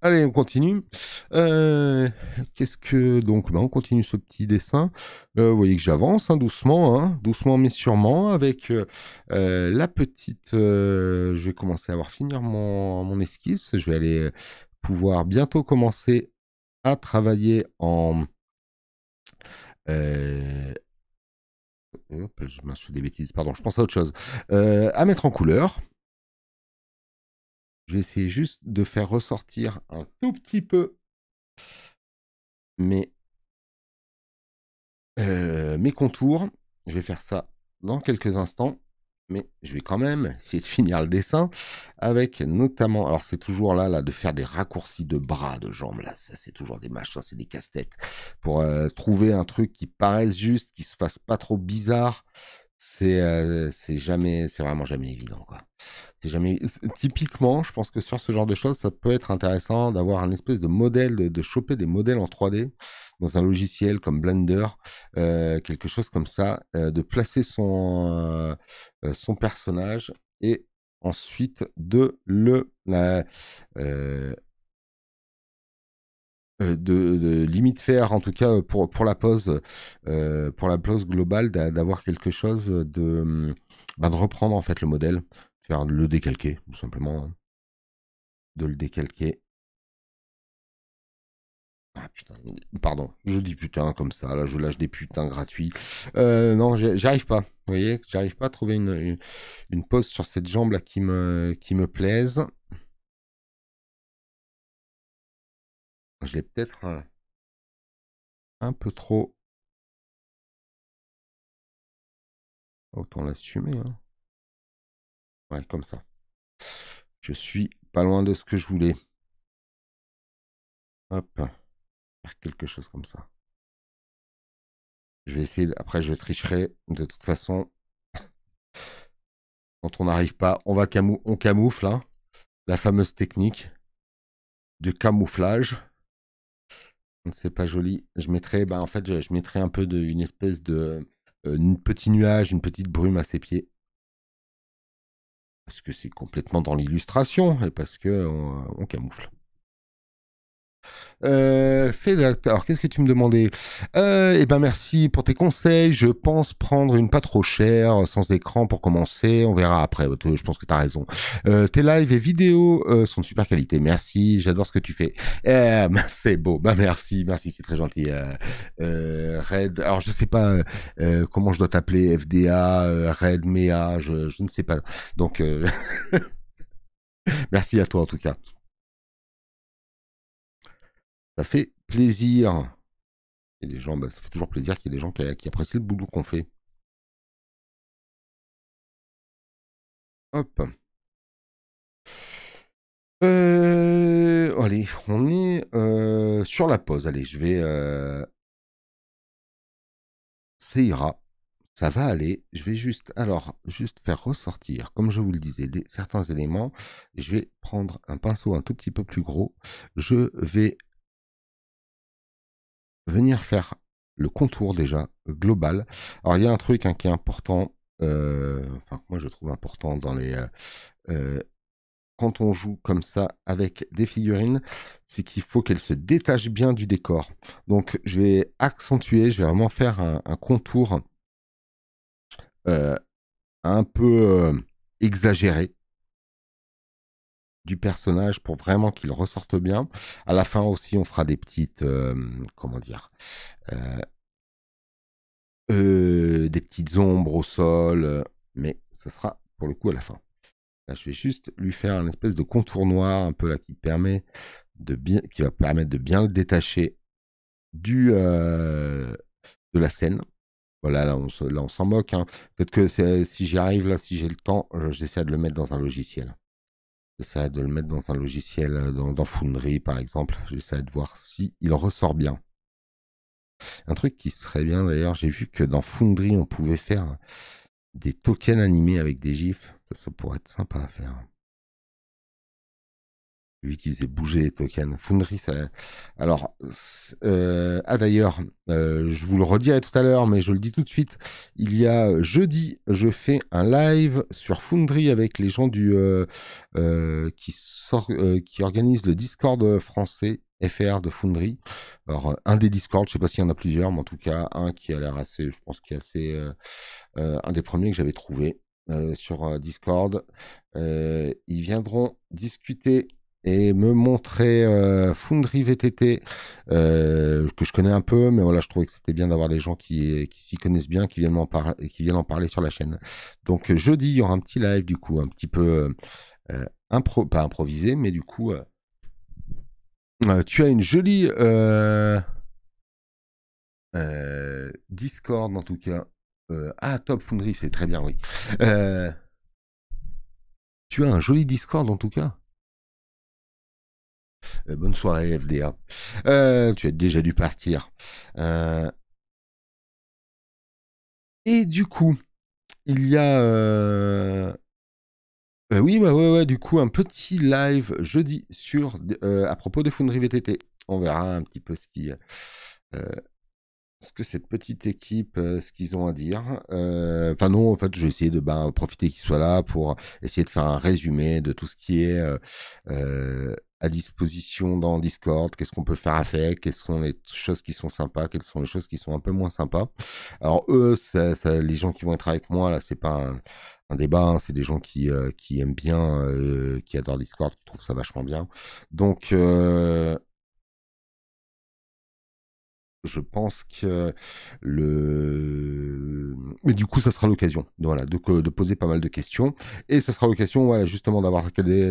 allez, on continue. Euh, qu'est-ce que. Donc, ben, on continue ce petit dessin. Euh, vous voyez que j'avance hein, doucement, hein, doucement mais sûrement, avec euh, la petite. je vais commencer à avoir finir mon, esquisse. Je vais aller pouvoir bientôt commencer à travailler en. je des bêtises, pardon, je pense à autre chose. à mettre en couleur. Je vais essayer juste de faire ressortir un tout petit peu mes, euh, mes contours. Je vais faire ça dans quelques instants. Mais je vais quand même essayer de finir le dessin avec notamment, alors c'est toujours là, là, de faire des raccourcis de bras, de jambes, là, ça c'est toujours des machins, c'est des casse-têtes, pour euh, trouver un truc qui paraisse juste, qui se fasse pas trop bizarre, c'est jamais c'est vraiment jamais évident quoi c'est jamais typiquement je pense que sur ce genre de choses ça peut être intéressant d'avoir un espèce de modèle de, choper des modèles en 3D dans un logiciel comme Blender quelque chose comme ça de placer son son personnage et ensuite de le euh, de, limite faire, en tout cas pour, pour la pose euh, pour la pause globale, d'avoir quelque chose de, hum, bah, de reprendre en fait le modèle, faire le décalquer, tout simplement, hein. de le décalquer. Ah, pardon, je dis putain comme ça, là je lâche des putains gratuits. Euh, non, j'arrive pas, vous voyez, j'arrive pas à trouver une, une, pause sur cette jambe là qui me, qui me plaise. Je l'ai peut-être euh, un, peu trop. Autant l'assumer. Hein. Ouais, comme ça. Je suis pas loin de ce que je voulais. Hop. Quelque chose comme ça. Je vais essayer. Après, je tricherai de toute façon. Quand on n'arrive pas, on camoufle. là hein, La fameuse technique du camouflage. C'est pas joli. Je mettrais, bah, en fait, je, un peu de, une espèce de euh, une petit nuage, une petite brume à ses pieds. Parce que c'est complètement dans l'illustration et parce que on camoufle. Euh, Alors, qu'est-ce que tu me demandais et euh, Eh ben, merci pour tes conseils. Je pense prendre une pas trop chère, euh, sans écran pour commencer. On verra après. Euh, je pense que tu as raison. tes lives et vidéos sont de super qualité. Merci. J'adore ce que tu fais. Eh, c'est beau. ben, merci. Merci. C'est très gentil. Red. Alors, je sais pas comment je dois t'appeler. FDA, Red, MEA. je, ne sais pas. Donc, merci à toi en tout cas ça fait plaisir. Et les gens, bah, ça fait toujours plaisir qu'il y ait des gens qui, apprécient le boulot qu'on fait. Hop. Euh, allez, on est euh, sur la pause. Allez, je vais. ça euh, ira. Ça va aller. Je vais juste, alors, juste faire ressortir, comme je vous le disais, des, certains éléments. Je vais prendre un pinceau un tout petit peu plus gros. Je vais venir faire le contour déjà euh, global. Alors il y a un truc hein, qui est important, euh, enfin moi je trouve important dans les euh, quand on joue comme ça avec des figurines, c'est qu'il faut qu'elles se détachent bien du décor. Donc je vais accentuer, je vais vraiment faire un, contour un peu exagéré du personnage pour vraiment qu'il ressorte bien. À la fin aussi, on fera des petites, euh, comment dire, euh, euh, des petites ombres au sol, mais ce sera pour le coup à la fin. Là, je vais juste lui faire un espèce de contour noir un peu là qui permet de bien, qui va permettre de bien le détacher du de la scène. Voilà, là on, s'en moque. Hein. Peut-être que si j'y arrive, là, si j'ai le temps, j'essaie de le mettre dans un logiciel. J'essaie de le mettre dans un logiciel, euh, dans, Foundry par exemple. J'essaie de voir si il ressort bien. Un truc qui serait bien d'ailleurs, j'ai vu que dans Foundry on pouvait faire des tokens animés avec des gifs. Ça, ça pourrait être sympa à faire lui qui faisait bouger les tokens. Foundry, ça... alors, euh... ah d'ailleurs, euh, je vous le redirai tout à l'heure, mais je le dis tout de suite, il y a euh, jeudi, je fais un live sur Foundry avec les gens du euh, qui, sort, qui organisent le Discord français. FR de Foundry. Alors, un des Discord, je ne sais pas s'il y en a plusieurs, mais en tout cas, un qui a l'air assez, je pense, qu'il est assez, un des premiers que j'avais trouvé sur Discord. ils viendront discuter et me montrer euh, Foundry VTT euh, que je connais un peu, mais voilà, je trouvais que c'était bien d'avoir des gens qui, s'y connaissent bien, qui viennent en parler, qui viennent en parler sur la chaîne. Donc euh, jeudi, il y aura un petit live du coup, un petit peu pas improvisé, mais du coup, tu as une jolie Discord en tout cas. ah, top Foundry, c'est très bien, oui. tu as un joli Discord en tout cas. Euh, bonne soirée, FDA. Euh, tu as déjà dû partir. Euh, et du coup, il y a. oui, bah ouais, du coup, un petit live jeudi sur, à propos de Foundry VTT. On verra un petit peu ce qui. ce que cette petite équipe, ce qu'ils ont à dire. Enfin non, en fait, je vais essayer de bah, profiter qu'ils soient là pour essayer de faire un résumé de tout ce qui est à disposition dans Discord, qu'est-ce qu'on peut faire avec, quelles sont les choses qui sont sympas, quelles sont les choses qui sont un peu moins sympas. Alors eux, les gens qui vont être avec moi, là, c'est pas un, débat, hein, c'est des gens qui, euh, aiment bien, euh, qui adorent Discord, qui trouvent ça vachement bien. Donc, euh, je pense que le mais du coup, ça sera l'occasion voilà, de, poser pas mal de questions. Et ça sera l'occasion justement d'avoir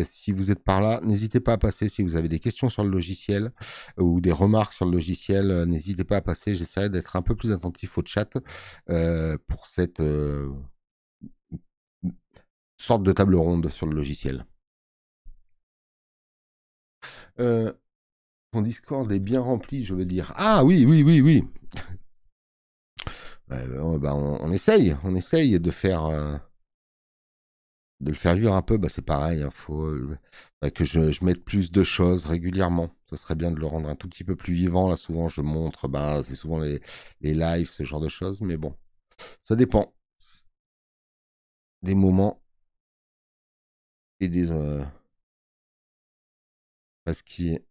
si vous êtes par là, n'hésitez pas à passer si vous avez des questions sur le logiciel euh, ou des remarques sur le logiciel, euh, n'hésitez pas à passer. J'essaierai d'être un peu plus attentif au chat euh, pour cette sorte de table ronde sur le logiciel. Mon Discord est bien rempli, je veux dire. Ah oui, oui, oui, oui. Bah, bah, on, essaye, on essaye de faire euh, de le faire vivre un peu. Bah, c'est pareil, il hein, faut euh, que je, mette plus de choses régulièrement. Ce serait bien de le rendre un tout petit peu plus vivant. Là, souvent, je montre, c'est souvent les, lives, ce genre de choses, mais bon, ça dépend des moments et des. Euh, parce que,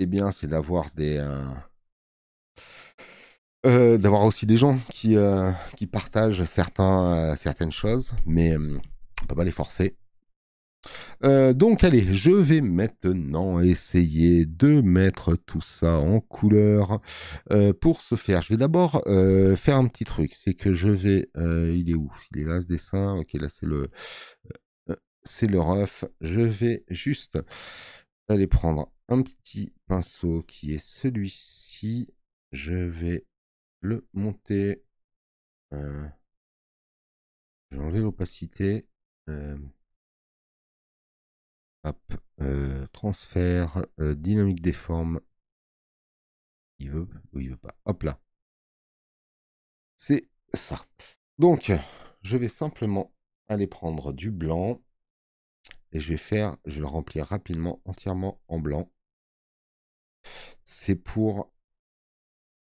Eh bien, c'est d'avoir des euh, d'avoir aussi des gens qui, euh, qui partagent certains, euh, certaines choses, mais on peut pas les forcer. donc allez, je vais maintenant essayer de mettre tout ça en couleur pour ce faire. Je vais d'abord faire un petit truc, c'est que je vais... il est où Il est là ce dessin, ok là c'est le... c'est le ref. Je vais juste aller prendre un petit pinceau qui est celui-ci. Je vais le monter. Euh, l'opacité. Euh, euh, transfert. Euh, dynamique des formes. Il veut ou il veut pas. Hop là. C'est ça. Donc, je vais simplement aller prendre du blanc. Et je vais faire, je vais le remplir rapidement, entièrement en blanc. C'est pour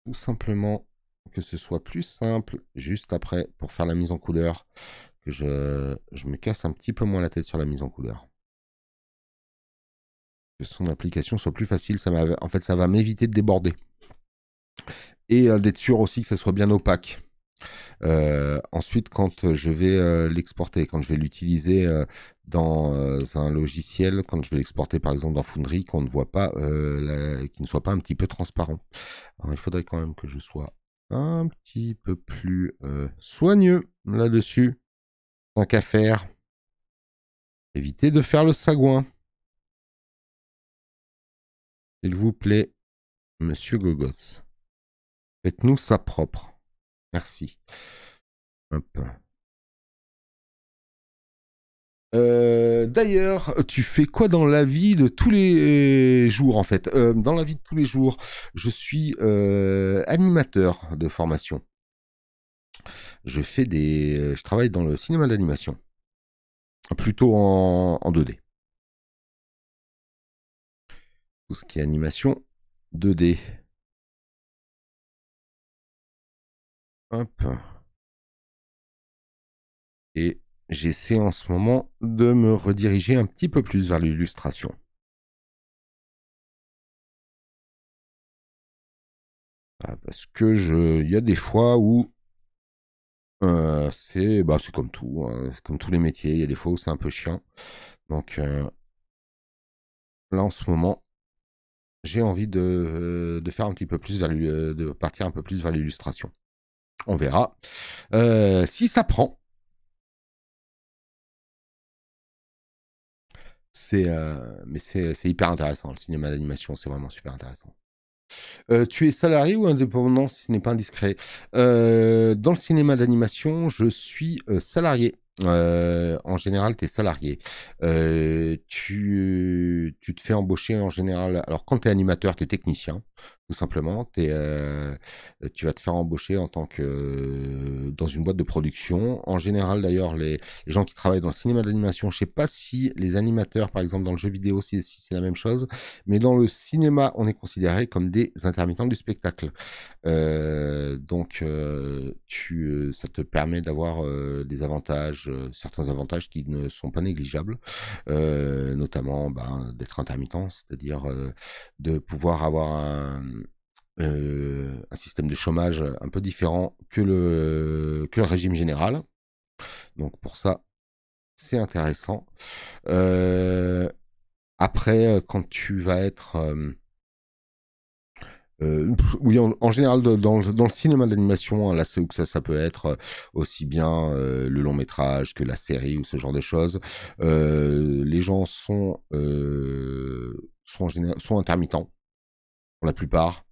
tout simplement que ce soit plus simple juste après pour faire la mise en couleur, que je, me casse un petit peu moins la tête sur la mise en couleur. Que son application soit plus facile, ça en fait ça va m'éviter de déborder. Et euh, d'être sûr aussi que ça soit bien opaque. Euh, ensuite, quand je vais euh, l'exporter, quand je vais l'utiliser dans un logiciel, quand je vais l'exporter par exemple dans Foundry, qu'on ne voit pas, qu'il ne soit pas un petit peu transparent. il faudrait quand même que je sois un petit peu plus euh, soigneux là-dessus. Tant qu'à faire. Évitez de faire le sagouin. S'il vous plaît, monsieur Gogots. Faites-nous ça propre. Merci. Hop. Euh, d'ailleurs, tu fais quoi dans la vie de tous les jours en fait euh, Dans la vie de tous les jours, je suis euh, animateur de formation. Je fais des, je travaille dans le cinéma d'animation, plutôt en, en 2D. Tout ce qui est animation 2D. Hop. Et j'essaie en ce moment de me rediriger un petit peu plus vers l'illustration. Ah, parce que je, il y a des fois où euh, bah, c'est, comme tout, hein, comme tous les métiers, il y a des fois où c'est un peu chiant. Donc euh, là en ce moment, j'ai envie de, euh, faire un petit peu plus vers, de partir un peu plus vers l'illustration. On verra. si ça prend, C'est, euh, mais c'est, hyper intéressant, le cinéma d'animation, c'est vraiment super intéressant. Euh, tu es salarié ou indépendant si ce n'est pas indiscret euh, Dans le cinéma d'animation, je suis salarié. Euh, en général, tu es salarié. Euh, tu, tu, te fais embaucher en général. Alors, quand tu es animateur, tu es technicien. Tout simplement, euh, euh, tu vas te faire embaucher en tant que euh, dans une boîte de production. En général, d'ailleurs, les, gens qui travaillent dans le cinéma d'animation, je sais pas si les animateurs, par exemple, dans le jeu vidéo, si, si c'est la même chose, mais dans le cinéma, on est considéré comme des intermittents du spectacle. donc, tu, ça te permet d'avoir des avantages, certains avantages qui ne sont pas négligeables, notamment ben, d'être intermittent, c'est-à-dire de pouvoir avoir un euh, euh, système de chômage un peu différent que le, que le régime général. Donc pour ça, c'est intéressant. Euh, après, quand tu vas être... oui, en, général, dans, le cinéma d'animation, hein, là, c'est où que ça, ça peut être aussi bien le long métrage que la série ou ce genre de choses. les gens sont, sont, sont intermittents pour la plupart.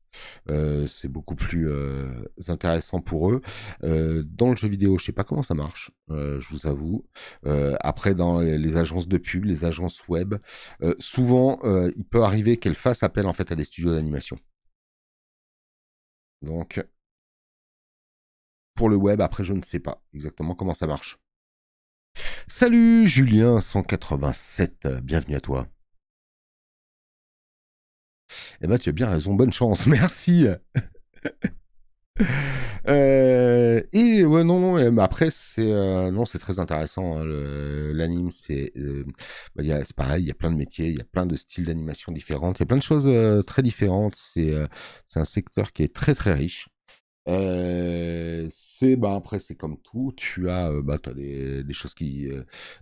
Euh, c'est beaucoup plus euh, intéressant pour eux. Euh, dans le jeu vidéo, je sais pas comment ça marche, je vous avoue. après, dans les, agences de pub, les agences web, souvent, il peut arriver qu'elles fassent appel en fait à des studios d'animation. Donc, pour le web, après, je ne sais pas exactement comment ça marche. Salut Julien 187, bienvenue à toi. Eh ben, tu as bien raison. Bonne chance. Merci. Euh, et ouais, non, non. après, c'est euh, non, c'est très intéressant. Hein, l'anime, euh, bah, c'est pareil. Il y a plein de métiers, il y a plein de styles d'animation différents il y a plein de choses très différentes. C'est c'est un secteur qui est très très riche. c'est bah après c'est comme tout, tu as bah des choses qui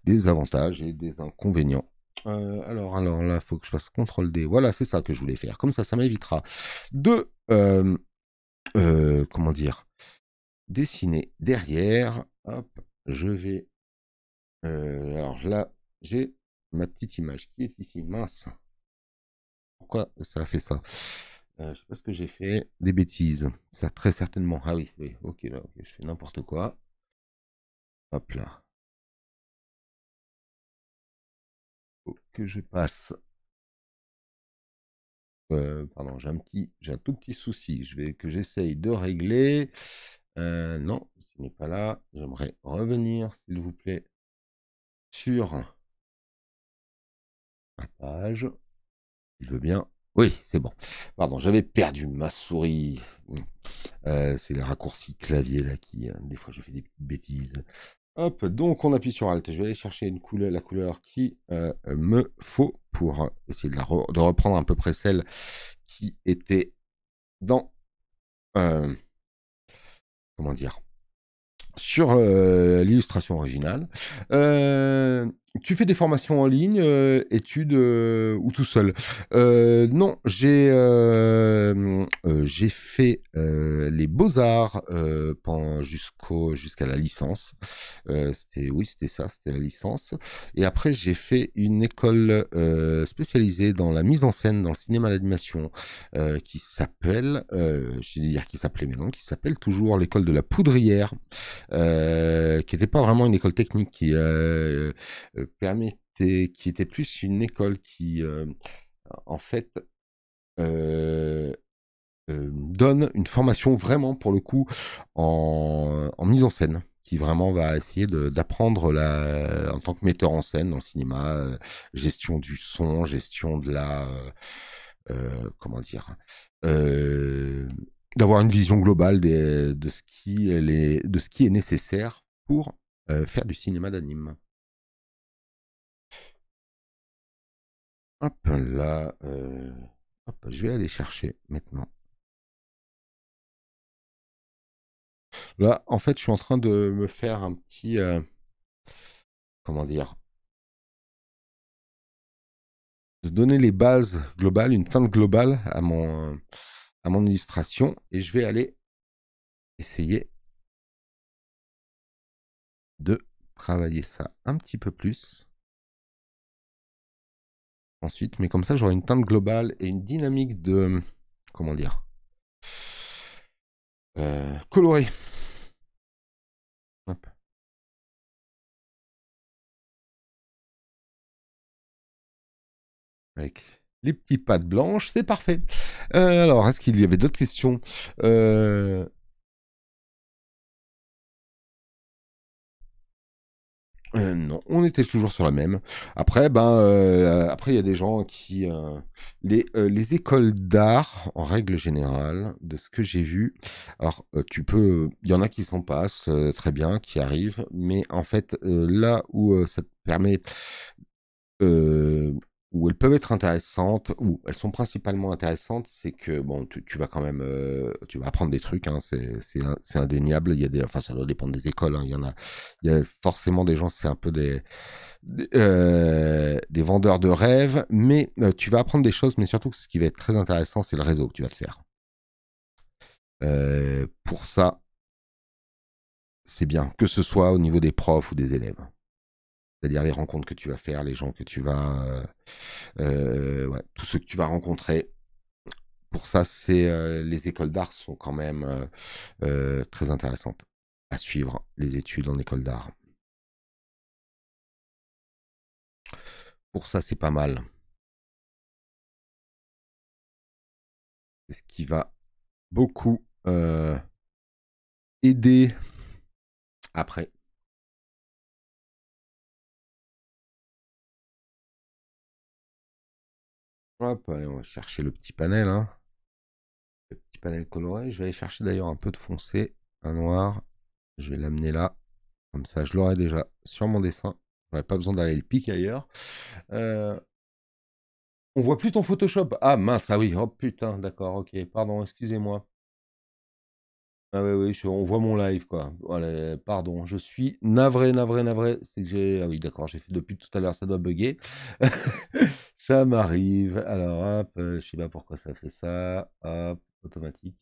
des avantages et des inconvénients. Euh, alors, alors là, faut que je fasse CTRL D. Voilà, c'est ça que je voulais faire. Comme ça, ça m'évitera de. Euh, euh, comment dire Dessiner derrière. Hop, je vais. alors là, j'ai ma petite image qui est ici. Mince. Pourquoi ça a fait ça Je sais pas ce que j'ai fait. Des bêtises. Ça, très certainement. Ah oui, ok, là, je fais n'importe quoi. Hop là. que je passe. Euh, pardon, j'ai un petit, j'ai un tout petit souci. Je vais que j'essaye de régler. Euh, non, ce n'est pas là. J'aimerais revenir, s'il vous plaît, sur la page. Il veut bien. Oui, c'est bon. Pardon, j'avais perdu ma souris. Mmh. Euh, c'est le raccourcis clavier là qui, des fois, je fais des petites bêtises. Hop, donc on appuie sur Alt. Je vais aller chercher une couleur, la couleur qui euh, me faut pour essayer de, reprendre à peu près celle qui était dans... Euh, comment dire sur euh, l'illustration originale tu fais des formations en ligne, euh, études euh, ou tout seul euh, Non, j'ai j'ai fait les beaux arts jusqu'au jusqu'à la licence. c'était oui, c'était ça, c'était la licence. Et après, j'ai fait une école spécialisée dans la mise en scène, dans le cinéma d'animation, qui s'appelle, je vais dire qui s'appelait, mais non, qui s'appelle toujours l'école de la Poudrière, qui n'était pas vraiment une école technique, qui permettait, qui était plus une école qui, euh, en fait, euh, euh, donne une formation vraiment, pour le coup, en, mise en scène qui vraiment va essayer d'apprendre la en tant que metteur en scène dans le cinéma gestion du son gestion de la comment dire d'avoir une vision globale de ce qui est de ce qui est nécessaire pour faire du cinéma d'anime Hop là, euh, je vais aller chercher maintenant. Là, en fait, je suis en train de me faire un petit, euh, comment dire, de donner les bases globales, une teinte globale à mon, à mon illustration, et je vais aller essayer de travailler ça un petit peu plus ensuite, mais comme ça j'aurai une teinte globale et une dynamique de... comment dire euh, Colorée. Avec les petits pattes blanches, c'est parfait. Euh, alors, est-ce qu'il y avait d'autres questions euh, Euh, non, on était toujours sur la même. Après, ben, euh, après il y a des gens qui, euh, les, les, écoles d'art, en règle générale, de ce que j'ai vu, alors tu peux, il y en a qui s'en passent très bien, qui arrivent, mais en fait, là où ça te permet où elles peuvent être intéressantes, où elles sont principalement intéressantes, c'est que bon, tu, vas quand même, euh, tu vas apprendre des trucs, hein, c'est indéniable. Il y a des, enfin, ça doit dépendre des écoles. Hein, il y en a, il y a forcément des gens, c'est un peu des euh, vendeurs de rêves, mais euh, tu vas apprendre des choses, mais surtout ce qui va être très intéressant, c'est le réseau que tu vas te faire. pour ça, c'est bien, que ce soit au niveau des profs ou des élèves. C'est-à-dire les rencontres que tu vas faire, les gens que tu vas. Euh, euh, tous ceux que tu vas rencontrer. Pour ça, c'est euh, les écoles d'art sont quand même très intéressantes à suivre, les études en école d'art. Pour ça, c'est pas mal. C'est ce qui va beaucoup aider après. Hop, allez, on va chercher le petit panel. Hein. Le petit panel coloré. Je vais aller chercher d'ailleurs un peu de foncé, un noir. Je vais l'amener là. Comme ça, je l'aurai déjà sur mon dessin. J'aurais pas besoin d'aller le piquer ailleurs. Euh, on voit plus ton Photoshop. Ah mince, ah oui, oh putain, d'accord, ok, pardon, excusez-moi. Ah oui, oui, on voit mon live, quoi. voilà pardon, je suis navré, navré, navré. C'est que j'ai. Ah oui, d'accord, j'ai fait depuis tout à l'heure, ça doit bugger. Ça m'arrive. Alors, hop, euh, je sais pas pourquoi ça fait ça. Hop, automatique.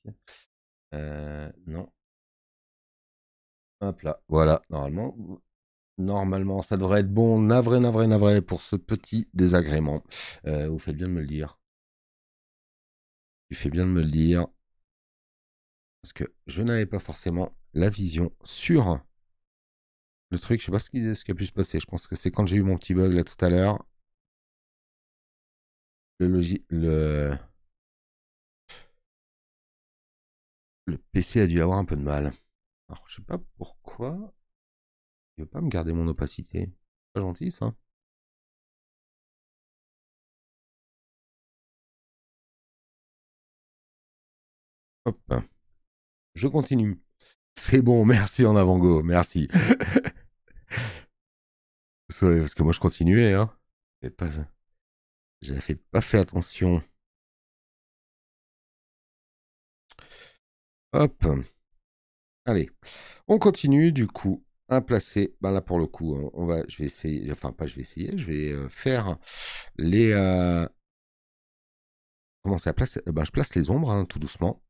Euh, non. Hop là, voilà, normalement. Normalement, ça devrait être bon. Navré, navré, navré pour ce petit désagrément. Euh, vous faites bien de me le dire. Tu fais bien de me le dire. Parce que je n'avais pas forcément la vision sur le truc. Je sais pas ce ce qui a pu se passer. Je pense que c'est quand j'ai eu mon petit bug là tout à l'heure le, PC a dû avoir un peu de mal. Alors, je sais pas pourquoi. Il veut pas me garder mon opacité. Pas gentil, ça. Hop. Je continue. C'est bon, merci en avant-go, merci. Parce que moi, je continuais, hein. pas... Je n'avais pas fait attention. Hop. Allez, on continue du coup à placer. Bah là pour le coup, hein, on va, je vais essayer, enfin pas je vais essayer, je vais euh, faire les. Euh, commencer à placer. Euh, bah, je place les ombres hein, tout doucement.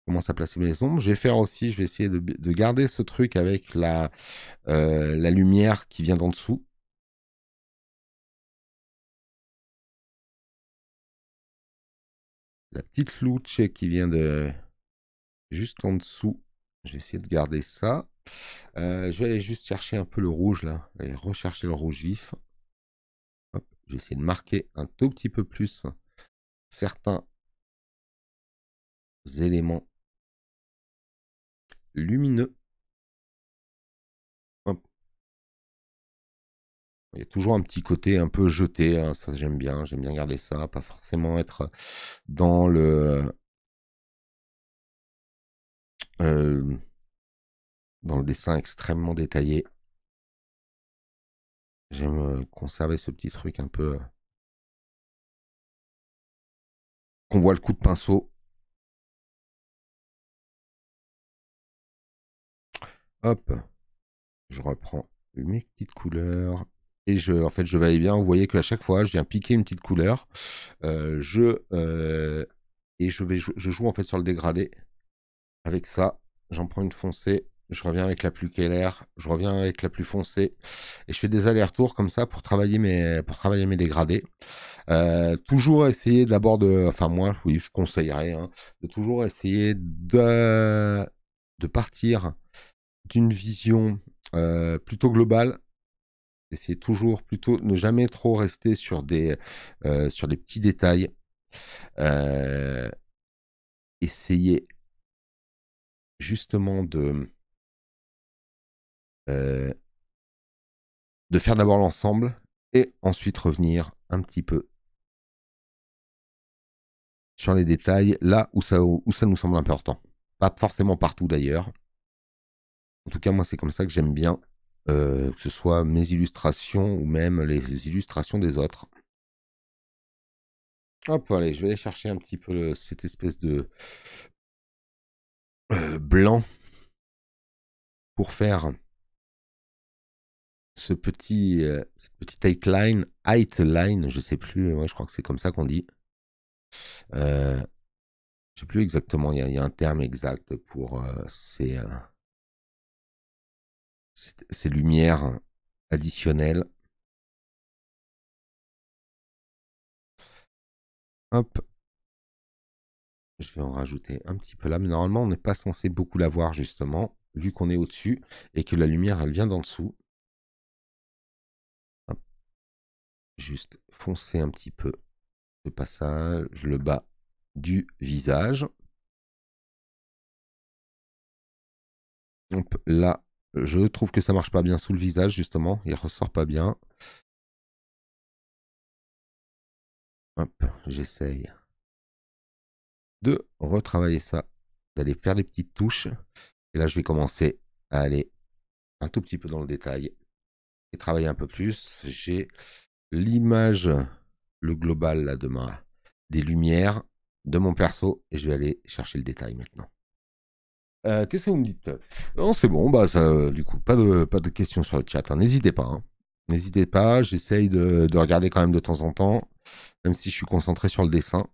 Je commence à placer les ombres. Je vais faire aussi, je vais essayer de, garder ce truc avec la, euh, la lumière qui vient d'en dessous. la petite louche qui vient de juste en dessous. Je vais essayer de garder ça. Euh, je vais aller juste chercher un peu le rouge là, aller rechercher le rouge vif. Hop, je vais essayer de marquer un tout petit peu plus certains éléments lumineux. Il y a toujours un petit côté un peu jeté, hein, ça j'aime bien, j'aime bien garder ça, pas forcément être dans le euh, dans le dessin extrêmement détaillé. J'aime euh, conserver ce petit truc un peu euh, qu'on voit le coup de pinceau. Hop, je reprends mes petites couleurs. Et je, en fait, je vais bien. Vous voyez qu'à chaque fois, je viens piquer une petite couleur. Euh, je, euh, et je, vais, je joue en fait sur le dégradé. Avec ça, j'en prends une foncée. Je reviens avec la plus claire. Je reviens avec la plus foncée. Et je fais des allers-retours comme ça pour travailler mes, pour travailler mes dégradés. Euh, toujours essayer d'abord de. Enfin, moi, oui, je conseillerais hein, de toujours essayer de, de partir d'une vision plutôt globale Essayez toujours plutôt ne jamais trop rester sur des, euh, sur des petits détails. Euh, essayez justement de, euh, de faire d'abord l'ensemble et ensuite revenir un petit peu sur les détails là où ça, où ça nous semble important. Pas forcément partout d'ailleurs. En tout cas, moi, c'est comme ça que j'aime bien euh, que ce soit mes illustrations ou même les illustrations des autres. Hop, allez, je vais aller chercher un petit peu cette espèce de euh, blanc pour faire ce petit, euh, cette petite je sais plus, moi euh, je crois que c'est comme ça qu'on dit. je sais plus exactement, il y, a un terme exact pour ces ces lumières additionnelles. Hop. Je vais en rajouter un petit peu là, mais normalement on n'est pas censé beaucoup la voir justement, vu qu'on est au-dessus et que la lumière elle vient d'en dessous. Juste foncer un petit peu le passage, le bas du visage. là, je trouve que ça marche pas bien sous le visage, justement. Il ressort pas bien. Hop, j'essaye de retravailler ça, d'aller faire des petites touches. Et là, je vais commencer à aller un tout petit peu dans le détail et travailler un peu plus. J'ai l'image, le global là, de des lumières de mon perso et je vais aller chercher le détail maintenant. Euh, qu'est-ce que vous me dites c'est bon, bah euh, du coup, pas de, pas de questions sur le chat, hein. n'hésitez pas. Hein. N'hésitez pas, j'essaye de, regarder quand même de temps en temps, même si je suis concentré sur le dessin.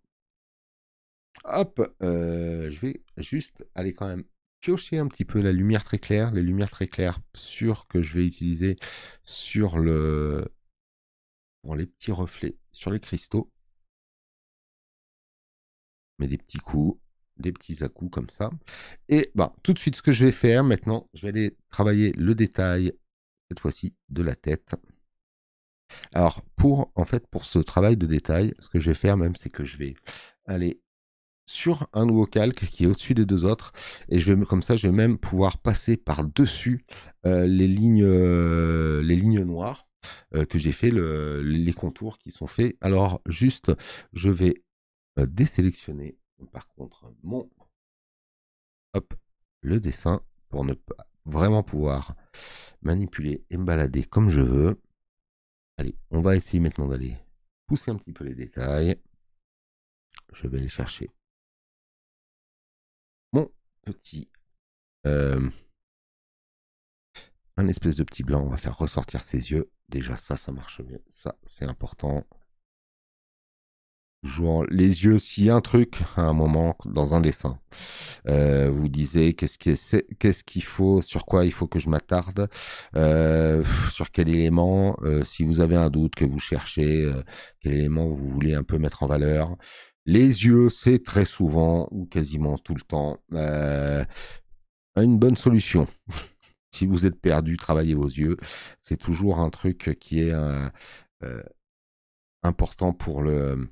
Hop, euh, je vais juste aller quand même piocher un petit peu la lumière très claire, les lumières très claires sur que je vais utiliser sur le bon, les petits reflets, sur les cristaux. mets des petits coups des petits à coups comme ça. Et bah, tout de suite, ce que je vais faire maintenant, je vais aller travailler le détail, cette fois-ci, de la tête. Alors, pour, en fait, pour ce travail de détail, ce que je vais faire même, c'est que je vais aller sur un nouveau calque qui est au-dessus des deux autres. Et je vais, comme ça, je vais même pouvoir passer par-dessus euh, les, lignes, euh, les lignes noires euh, que j'ai fait, le, les contours qui sont faits. Alors, juste, je vais désélectionner par contre mon hop, le dessin pour ne pas vraiment pouvoir manipuler et me balader comme je veux. Allez, on va essayer maintenant d'aller pousser un petit peu les détails. Je vais aller chercher mon petit... Euh, un espèce de petit blanc, on va faire ressortir ses yeux. Déjà ça, ça marche mieux. Ça, c'est important les yeux, si un truc à un moment dans un dessin euh, vous disiez qu'est-ce qu'il faut, sur quoi il faut que je m'attarde, euh, sur quel élément, euh, si vous avez un doute que vous cherchez, quel élément vous voulez un peu mettre en valeur. Les yeux, c'est très souvent ou quasiment tout le temps une bonne solution. si vous êtes perdu, travaillez vos yeux. C'est toujours un truc qui est important pour le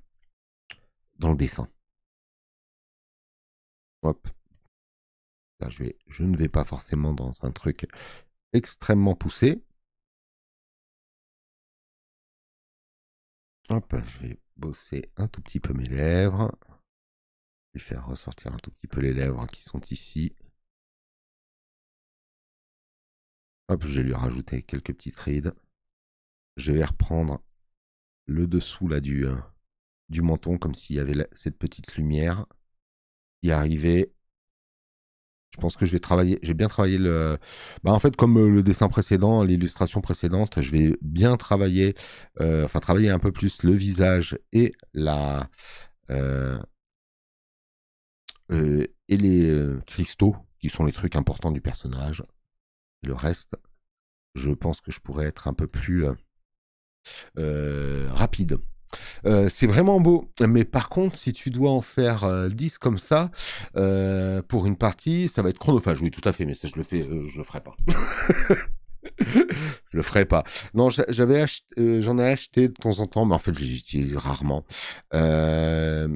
dans le dessin. Hop. Là, je, vais, je ne vais pas forcément dans un truc extrêmement poussé. Hop, je vais bosser un tout petit peu mes lèvres. Lui faire ressortir un tout petit peu les lèvres qui sont ici. Hop, je vais lui rajouter quelques petites rides. Je vais reprendre le dessous là du, euh, du menton, comme s'il y avait cette petite lumière qui arrivait Je pense que je vais travailler, j'ai bien travaillé le. Bah, en fait, comme euh, le dessin précédent, l'illustration précédente, je vais bien travailler, euh, enfin travailler un peu plus le visage et la euh, et les cristaux qui sont les trucs importants du personnage. Le reste, je pense que je pourrais être un peu plus rapide. Euh, c'est vraiment beau, mais par contre, si tu dois en faire 10 euh, comme ça euh, pour une partie, ça va être chronophage. Oui, tout à fait, mais ça, je le le ferai pas. je le ferai pas. Non, j'avais j'en ai acheté de temps en temps, mais en fait, je les utilise rarement. j'en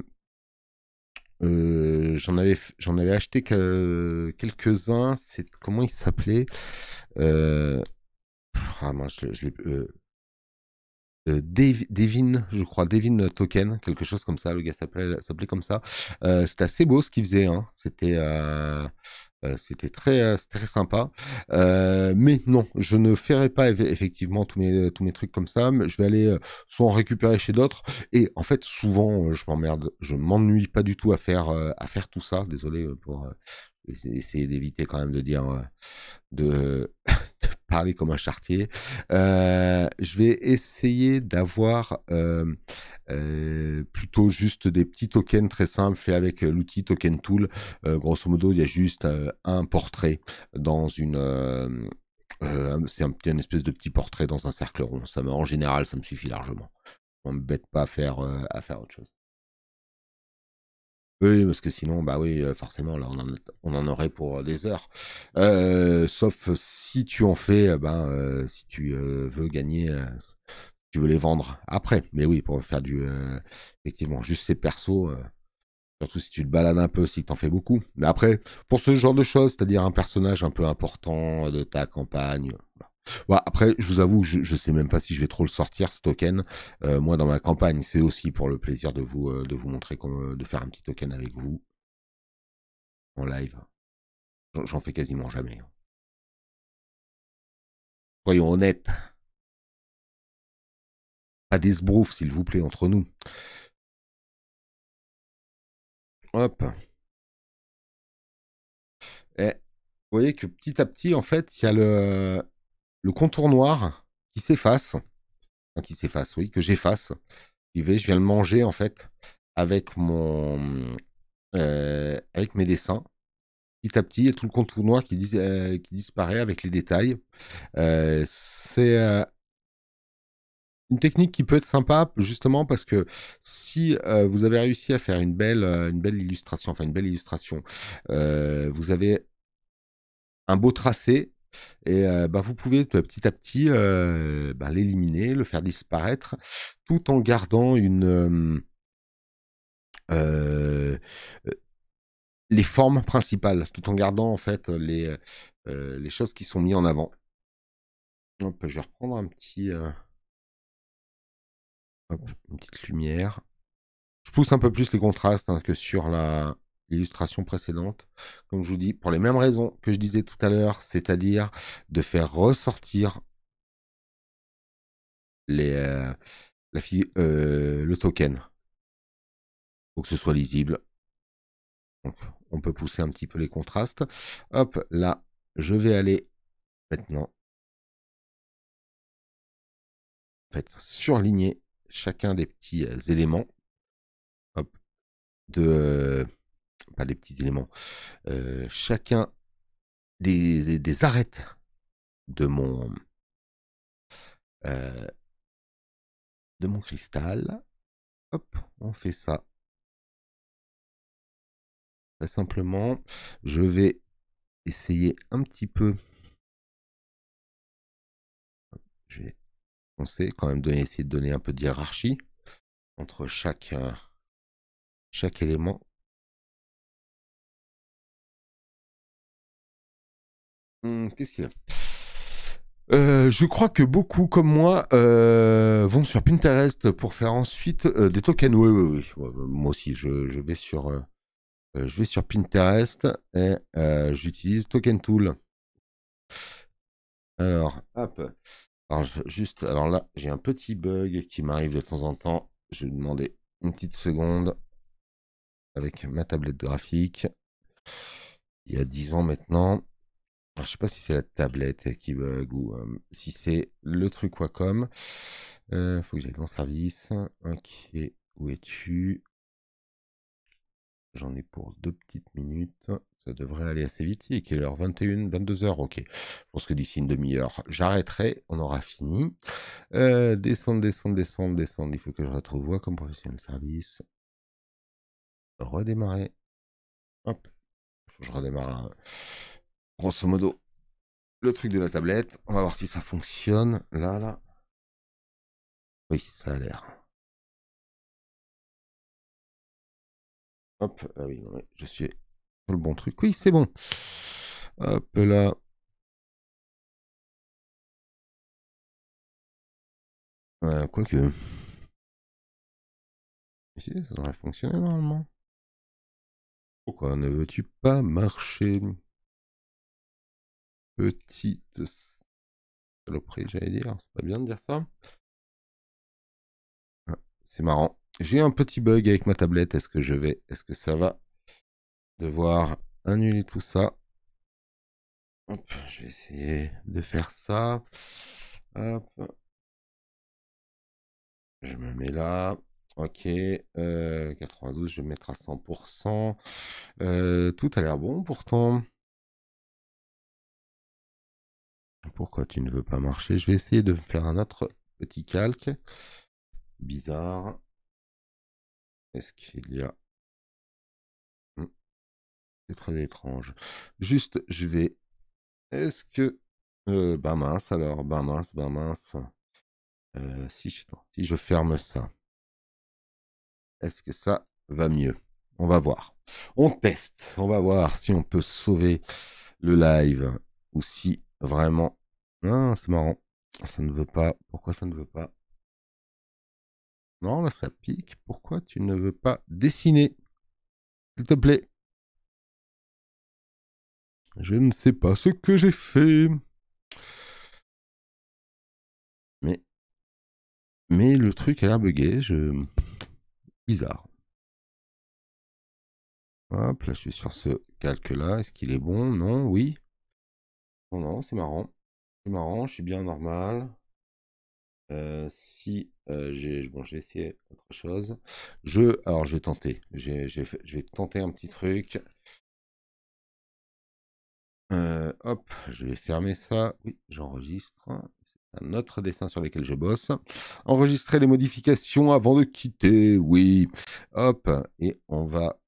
avais j'en avais acheté quelques uns. C'est comment il s'appelait ah, je, euh, Devin, je crois, Devin Token, quelque chose comme ça, le gars s'appelait comme ça. Euh, c'était assez beau ce qu'il faisait, hein. c'était euh, c'était très, très sympa. mais non, je ne ferai pas effectivement tous mes, tous mes trucs comme ça. Je vais aller soit en récupérer chez d'autres. Et en fait, souvent, je m'emmerde. Je m'ennuie pas du tout à faire, à faire tout ça. Désolé pour essayer d'éviter quand même de dire de parler comme un chartier. Euh, je vais essayer d'avoir euh, euh, plutôt juste des petits tokens très simples faits avec l'outil Token Tool. grosso modo, il y a juste un portrait dans une. c'est un, espèce de petit portrait dans un cercle rond. Ça me, en général, ça me suffit largement. On ne bête pas à faire, à faire autre chose parce que sinon, bah oui, euh, forcément, là, on en, aurait pour euh, des heures. Euh, sauf si tu en fais, ben, si tu veux gagner, tu veux les vendre après. Mais oui, pour faire du, effectivement, juste ces persos. Surtout si tu te balades un peu, si tu en fais beaucoup. Mais après, pour ce genre de choses, c'est-à-dire un personnage un peu important de ta campagne, après, je vous avoue, je ne sais même pas si je vais trop le sortir ce token. Euh, moi, dans ma campagne, c'est aussi pour le plaisir de vous, euh, de vous montrer, euh, de faire un petit token avec vous en live. J'en fais quasiment jamais. Hein. Soyons honnêtes. Pas des s'il vous plaît, entre nous. Hop. Eh, vous voyez que petit à petit, en fait, il y a le, le contour noir qui s'efface, qui s'efface, oui, que j'efface. Je viens le manger en fait avec mon, euh, avec mes dessins. Petit à petit, il y a tout le contour noir euh, qui, disparaît avec les détails. Euh, c'est une technique qui peut être sympa justement parce que si vous avez réussi à faire une belle, une belle illustration, enfin une belle illustration, vous avez un beau tracé, et euh, bah, vous pouvez petit à petit euh, bah, l'éliminer, le faire disparaître, tout en gardant une euh, les formes principales, tout en gardant en fait les, les choses qui sont mises en avant. Hop, je vais reprendre un petit une petite lumière. Je pousse un peu plus les contrastes hein, que sur la Illustration précédente, comme je vous dis, pour les mêmes raisons que je disais tout à l'heure, c'est-à-dire de faire ressortir les, euh, la fille, euh, le token. pour que ce soit lisible. Donc, on peut pousser un petit peu les contrastes. Hop, là, je vais aller maintenant surligner chacun des petits euh, éléments de pas des petits éléments, chacun des, des, arêtes de mon, de mon cristal. Hop, on fait ça. Très simplement, je vais essayer un petit peu. Je vais quand même donner, essayer de donner un peu de hiérarchie entre chaque, chaque élément Hum, qu'est-ce qu'il a euh, je crois que beaucoup, comme moi, euh, vont sur Pinterest pour faire ensuite euh, des tokens. Oui, oui, oui. Moi aussi, je, vais, sur, je vais sur Pinterest et j'utilise Token Tool. Alors, hop. Alors, juste, alors là, j'ai un petit bug qui m'arrive de temps en temps. Je vais demander une petite seconde avec ma tablette graphique. Il y a 10 ans maintenant je sais pas si c'est la tablette qui bug ou euh, si c'est le truc Wacom. Euh, faut que j'aille dans service. Ok, où es-tu J'en ai pour deux petites minutes. Ça devrait aller assez vite. Il est quelle heure 21, 22 heures. Ok. Je pense que d'ici une demi-heure, j'arrêterai. On aura fini. Euh, descendre, descendre, descendre, descendre. Il faut que je retrouve voix comme professionnel service. Redémarrer. Hop. je redémarre. Euh, grosso modo le truc de la tablette. On va voir si ça fonctionne. Là, là. Oui, ça a l'air. Hop, ah oui, je suis sur le bon truc. Oui, c'est bon. Hop là. Euh, quoique. Ça devrait fonctionner normalement. Pourquoi ne veux-tu pas marcher petite saloperie, j'allais dire. C'est pas bien de dire ça. Ah, c'est marrant. J'ai un petit bug avec ma tablette. Est-ce que je vais, est-ce que ça va devoir annuler tout ça je vais essayer de faire ça. Je me mets là. Ok, euh, 92, je vais mettre à 100%. Euh, tout a l'air bon pourtant. Pourquoi tu ne veux pas marcher Je vais essayer de faire un autre petit calque. Bizarre. Est-ce qu'il y a... Hmm. C'est très étrange. Juste, je vais... Est-ce que... Euh, bah mince alors, bah mince, bah mince. Euh, si je ferme ça. Est-ce que ça va mieux On va voir. On teste. On va voir si on peut sauver le live ou si Vraiment. c'est marrant. Ça ne veut pas. Pourquoi ça ne veut pas Non, là, ça pique. Pourquoi tu ne veux pas dessiner S'il te plaît. Je ne sais pas ce que j'ai fait. Mais... Mais le truc a l'air bugué. Je... Bizarre. Hop, là, je suis sur ce calque-là. Est-ce qu'il est bon Non Oui non, c'est marrant. C'est marrant, je suis bien normal. Euh, si euh, j'ai bon, vais essayer autre chose. Je alors je vais tenter. je vais tenter un petit truc. Euh, hop, je vais fermer ça. Oui, j'enregistre. C'est un autre dessin sur lequel je bosse. Enregistrer les modifications avant de quitter. Oui. Hop et on va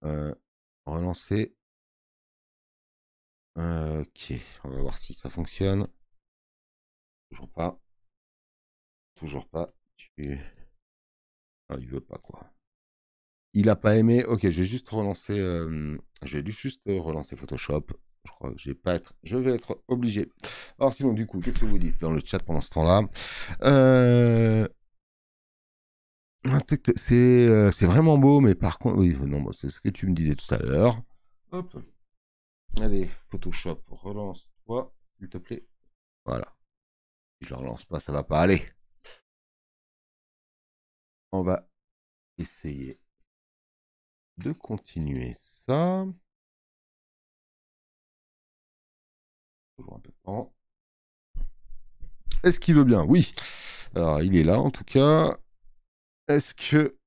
relancer euh, ok, on va voir si ça fonctionne. Toujours pas. Toujours pas. Tu... Ah, il veut pas quoi. Il a pas aimé. Ok, je vais juste relancer. Euh, je vais juste relancer Photoshop. Je crois que je pas être. Je vais être obligé. Alors sinon, du coup, qu'est-ce que vous dites dans le chat pendant ce temps-là euh, C'est vraiment beau, mais par contre, oui, non, bah, c'est ce que tu me disais tout à l'heure. Hop. Allez, Photoshop, relance-toi, s'il te plaît. Voilà. Si je le relance pas, ça va pas aller. On va essayer de continuer ça. Toujours un peu de temps. Est-ce qu'il veut bien Oui. Alors, il est là, en tout cas. Est-ce que...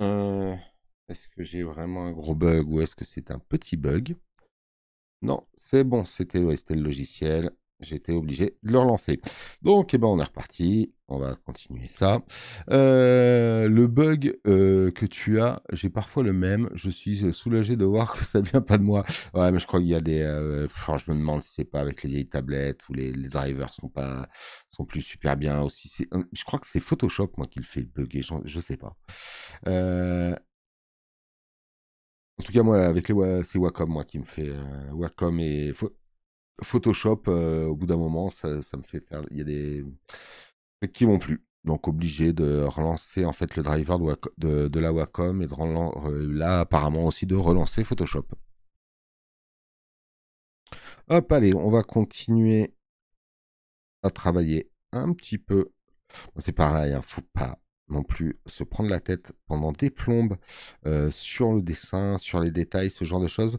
Euh, est-ce que j'ai vraiment un gros bug ou est-ce que c'est un petit bug non, c'est bon, c'était le logiciel. J'étais obligé de le relancer. Donc, eh ben, on est reparti. On va continuer ça. Euh, le bug euh, que tu as, j'ai parfois le même. Je suis euh, soulagé de voir que ça ne vient pas de moi. Ouais, mais je crois qu'il y a des. je me demande si c'est pas avec les vieilles tablettes ou les, drivers sont pas sont plus super bien. Aussi, je crois que c'est Photoshop moi qui le fait bugger. Je, ne sais pas. En tout cas, moi, avec les c'est Wacom, moi, qui me fait euh, Wacom et Photoshop. Euh, au bout d'un moment, ça, me fait faire. Il y a des trucs qui vont plus. Donc, obligé de relancer en fait le driver de, la Wacom et de relancer, euh, là, apparemment aussi, de relancer Photoshop. Hop, allez, on va continuer à travailler un petit peu. c'est pareil, un hein, faut pas non plus se prendre la tête pendant des plombes euh, sur le dessin, sur les détails, ce genre de choses,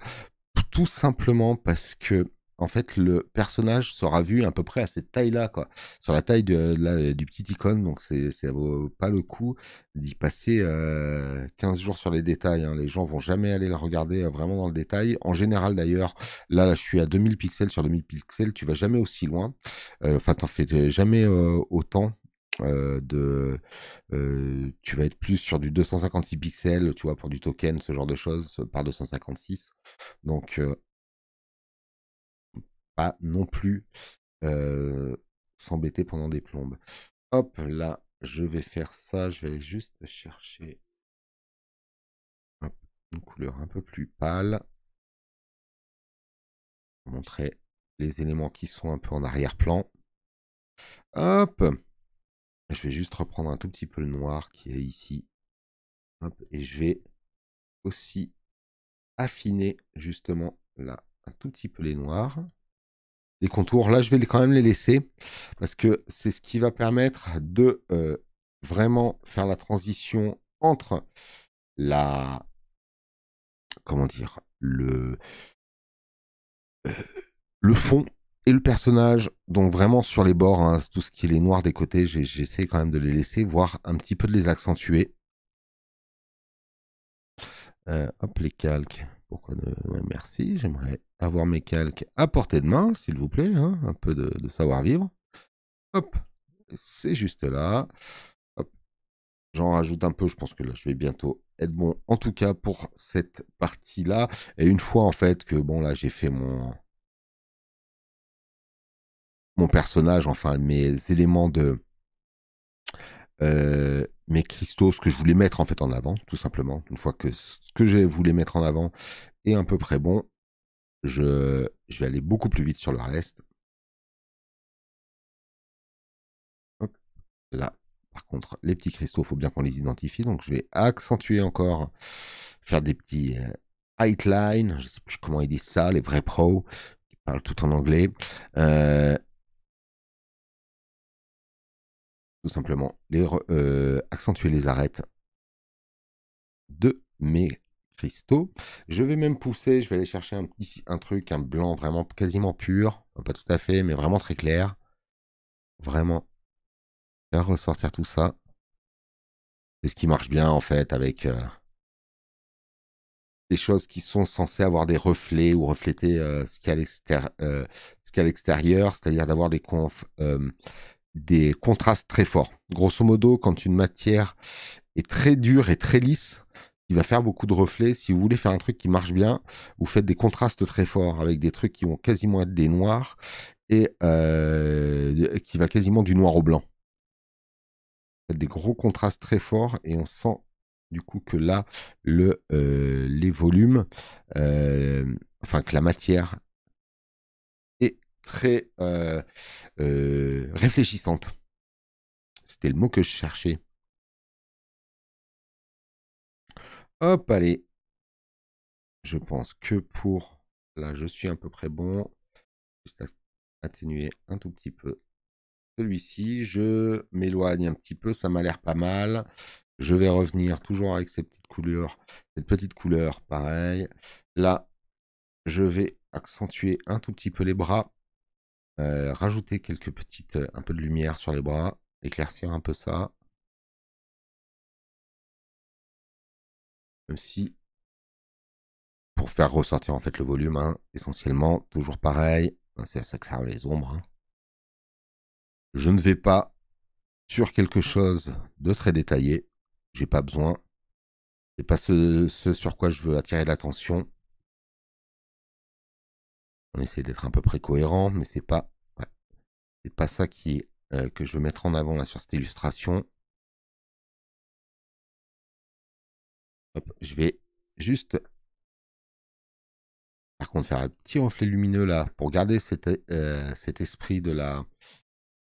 tout simplement parce que en fait, le personnage sera vu à peu près à cette taille-là, quoi, sur la taille de, du petit icône. Donc, c'est, ça vaut pas le coup d'y passer 15 euh, jours sur les détails. Hein. Les gens vont jamais aller la regarder euh, vraiment dans le détail. En général, d'ailleurs, là, je suis à 2000 pixels sur 2000 pixels. Tu vas jamais aussi loin. Enfin, tu t'en fais jamais autant. Euh, de, euh, tu vas être plus sur du 256 pixels, tu vois, pour du token, ce genre de choses, euh, par 256. Donc, pas non plus s'embêter pendant des plombes. Hop, là, je vais faire ça. Je vais juste chercher une couleur un peu plus pâle. Montrer les éléments qui sont un peu en arrière-plan. Hop, je vais juste reprendre un tout petit peu le noir qui est ici. et je vais aussi affiner justement là un tout petit peu les noirs. Les contours, là je vais quand même les laisser parce que c'est ce qui va permettre de euh, vraiment faire la transition entre la comment dire le euh, le fond et le personnage, donc vraiment sur les bords, hein, tout ce qui est noir des côtés, j'essaie quand même de les laisser, voire un petit peu de les accentuer. Euh, hop, les calques. Pourquoi merci, j'aimerais avoir mes calques à portée de main, s'il vous plaît, hein, un peu de, de savoir-vivre. Hop, c'est juste là. J'en rajoute un peu, je pense que là je vais bientôt être bon, en tout cas pour cette partie-là. Et une fois en fait que bon là j'ai fait mon, mon personnage, enfin mes éléments de euh, mes cristaux, ce que je voulais mettre en fait en avant, tout simplement. Une fois que ce que je voulais mettre en avant est un peu près bon, je, vais aller beaucoup plus vite sur le reste. là, par contre, les petits cristaux, faut bien qu'on les identifie, donc je vais accentuer encore, faire des petits height euh, je sais plus comment ils disent ça, les vrais pros qui parlent tout en anglais. Euh, tout simplement. Les, euh, accentuer les arêtes de mes cristaux. Je vais même pousser, je vais aller chercher un petit truc, un blanc vraiment quasiment pur, pas tout à fait, mais vraiment très clair. Vraiment faire ressortir tout ça. C'est ce qui marche bien en fait avec les euh, choses qui sont censées avoir des reflets ou refléter euh, ce qu'il y a à l'extérieur, c'est-à-dire d'avoir des conf, des contrastes très forts. Grosso modo, quand une matière est très dure et très lisse, il va faire beaucoup de reflets. Si vous voulez faire un truc qui marche bien, vous faites des contrastes très forts avec des trucs qui vont quasiment être des noirs et euh, qui va quasiment du noir au blanc. faites des gros contrastes très forts et on sent du coup que là le, euh, les volumes, euh, enfin que la matière très euh, euh, réfléchissante. C'était le mot que je cherchais. Hop, allez. Je pense que pour... Là, je suis à peu près bon. Juste atténuer un tout petit peu celui-ci. Je m'éloigne un petit peu, ça m'a l'air pas mal. Je vais revenir toujours avec cette petite couleur, cette petite couleur, pareil. Là, je vais accentuer un tout petit peu les bras. Euh, rajouter quelques petites, euh, un peu de lumière sur les bras, éclaircir un peu ça. Même si, pour faire ressortir en fait le volume, hein, essentiellement, toujours pareil, c'est à ça que servent les ombres. Hein. Je ne vais pas sur quelque chose de très détaillé, j'ai pas besoin. C'est pas ce sur quoi je veux attirer l'attention. On essaie d'être un peu près cohérent, mais c'est pas, c'est pas ça qui euh, que je veux mettre en avant sur cette illustration. je vais juste, par contre, faire un petit reflet lumineux là pour garder cet, euh, esprit de la,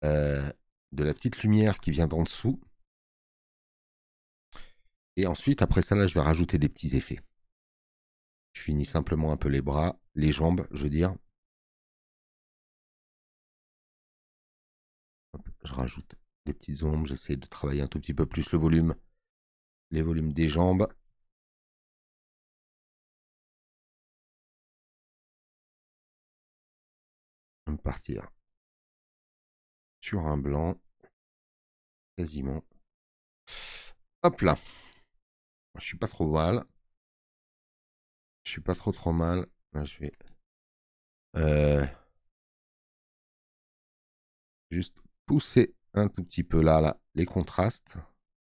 euh, de la petite lumière qui vient d'en dessous. Et ensuite, après ça, je vais rajouter des petits effets. Je finis simplement un peu les bras, les jambes, je veux dire. je rajoute des petites ombres, j'essaie de travailler un tout petit peu plus le volume, les volumes des jambes. Je vais partir sur un blanc, quasiment. Hop là. Je suis pas trop mal. Je suis pas trop trop mal. je vais euh, juste pousser un tout petit peu là, là les contrastes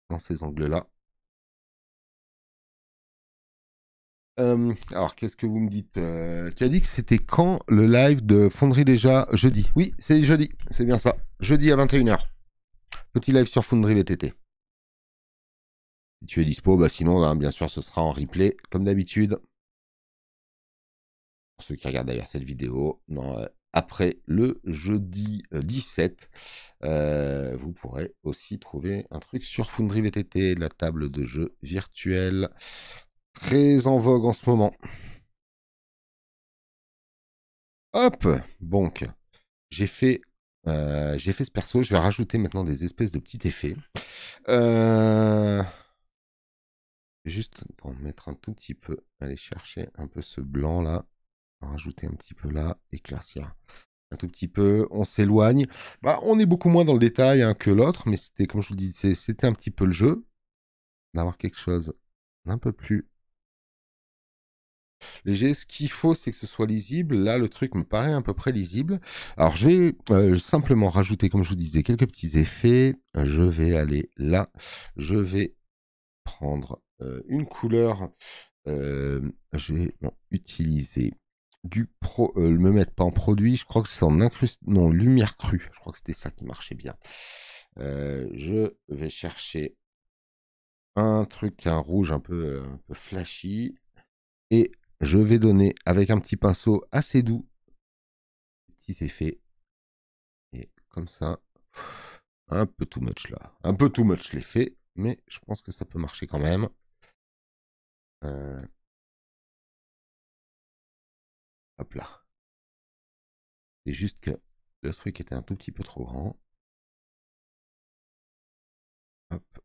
dans ces angles-là. Euh, alors, qu'est-ce que vous me dites euh, Tu as dit que c'était quand le live de Fonderie déjà jeudi Oui, c'est jeudi, c'est bien ça. Jeudi à 21h. Petit live sur Fonderie VTT. Si tu es dispo, bah sinon, hein, bien sûr, ce sera en replay, comme d'habitude pour ceux qui regardent d'ailleurs cette vidéo, euh, après le jeudi 17, euh, euh, vous pourrez aussi trouver un truc sur Foundry VTT, la table de jeu virtuelle très en vogue en ce moment. Hop Donc, j'ai fait, j'ai fait ce perso, je vais rajouter maintenant des espèces de petits effets. Juste en mettre un tout petit peu, aller chercher un peu ce blanc là rajouter un petit peu là, éclaircir un tout petit peu, on s'éloigne. Bah, on est beaucoup moins dans le détail hein, que l'autre, mais c'était, comme je vous disais c'était un petit peu le jeu. D'avoir quelque chose d'un peu plus léger. Ce qu'il faut, c'est que ce soit lisible. Là, le truc me paraît à peu près lisible. Alors, je vais euh, simplement rajouter, comme je vous disais, quelques petits effets. Je vais aller là. Je vais prendre euh, une couleur. Euh, je vais utiliser du pro, euh, me mettre pas en produit, je crois que c'est en non, lumière crue, je crois que c'était ça qui marchait bien. Euh, je vais chercher un truc, un rouge un peu, euh, un peu flashy, et je vais donner avec un petit pinceau assez doux, petit effet, et comme ça, un peu too much là, un peu too much l'effet, mais je pense que ça peut marcher quand même. Hop là. C'est juste que le truc était un tout petit peu trop grand. Hop.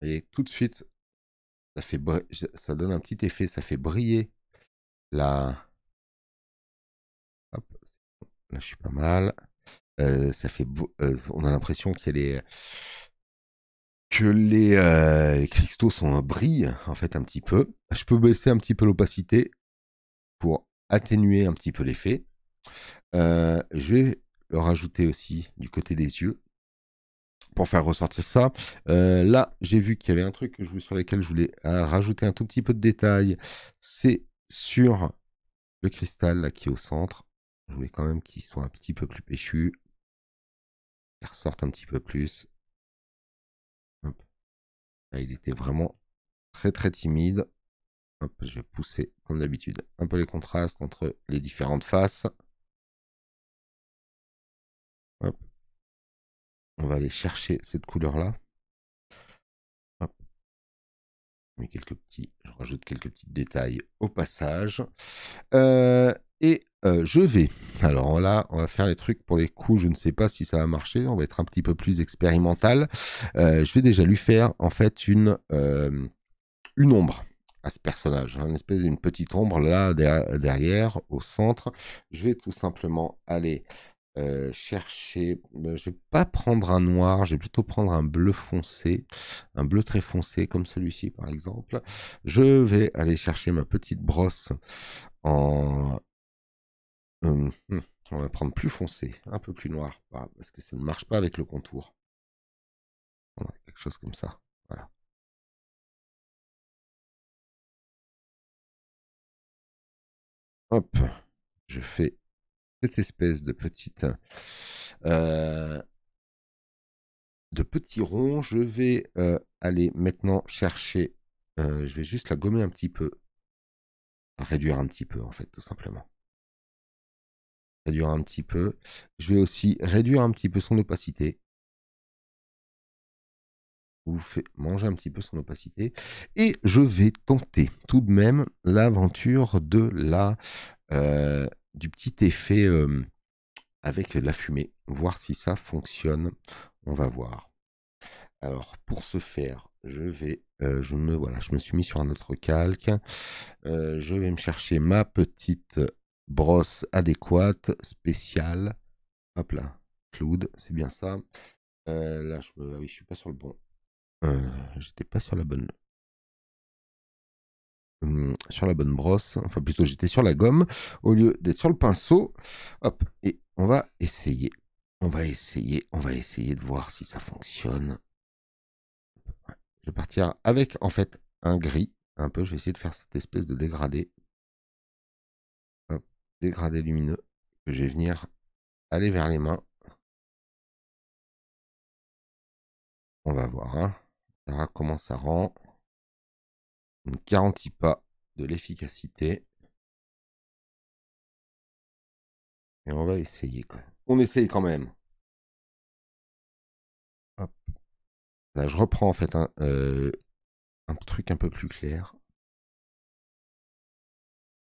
Et tout de suite, ça, fait ça donne un petit effet, ça fait briller la... Hop. Là, je suis pas mal. Euh, ça fait euh, on a l'impression que les, euh, les, cristaux sont brillent en fait un petit peu. Je peux baisser un petit peu l'opacité pour atténuer un petit peu l'effet. Euh, je vais le rajouter aussi du côté des yeux pour faire ressortir ça. Euh, là, j'ai vu qu'il y avait un truc sur lequel je voulais euh, rajouter un tout petit peu de détails, C'est sur le cristal là, qui est au centre. Je voulais quand même qu'il soit un petit peu plus péchu. Qu'il ressorte un petit peu plus. il était vraiment très très timide je vais pousser, comme d'habitude, un peu les contrastes entre les différentes faces. On va aller chercher cette couleur-là. Mais quelques petits, je rajoute quelques petits détails au passage. Euh, et euh, je vais. Alors là, on va faire les trucs pour les coups. Je ne sais pas si ça va marcher. On va être un petit peu plus expérimental. Euh, je vais déjà lui faire en fait une, une ombre à ce personnage. Une espèce d'une petite ombre là derrière, au centre. Je vais tout simplement aller euh, chercher. Ben, je vais pas prendre un noir, je vais plutôt prendre un bleu foncé, un bleu très foncé comme celui-ci par exemple. Je vais aller chercher ma petite brosse en. Hum, hum, on va prendre plus foncé, un peu plus noir, ah, parce que ça ne marche pas avec le contour. quelque chose comme ça. Hop, je fais cette espèce de petite euh, de petit rond. Je vais euh, aller maintenant chercher. Euh, je vais juste la gommer un petit peu, réduire un petit peu en fait, tout simplement. Réduire un petit peu. Je vais aussi réduire un petit peu son opacité fait manger un petit peu son opacité. Et je vais tenter tout de même l'aventure de la euh, du petit effet euh, avec la fumée, voir si ça fonctionne. On va voir. Alors pour ce faire, je vais, euh, je me voilà, je me suis mis sur un autre calque. je vais me chercher ma petite brosse adéquate spéciale. Hop là, Cloud, c'est bien ça. là, je, ah je suis pas sur le bon. Euh, j'étais pas sur la bonne. Mmh, sur la bonne brosse, enfin plutôt j'étais sur la gomme au lieu d'être sur le pinceau. Hop, et on va essayer. On va essayer, on va essayer de voir si ça fonctionne. Je vais partir avec en fait un gris, un peu, je vais essayer de faire cette espèce de dégradé. dégradé lumineux. Que je vais venir aller vers les mains. On va voir. Hein comment ça rend On ne garantit pas de l'efficacité. Et on va essayer. On essaye quand même. Là, je reprends en fait un, euh, un truc un peu plus clair.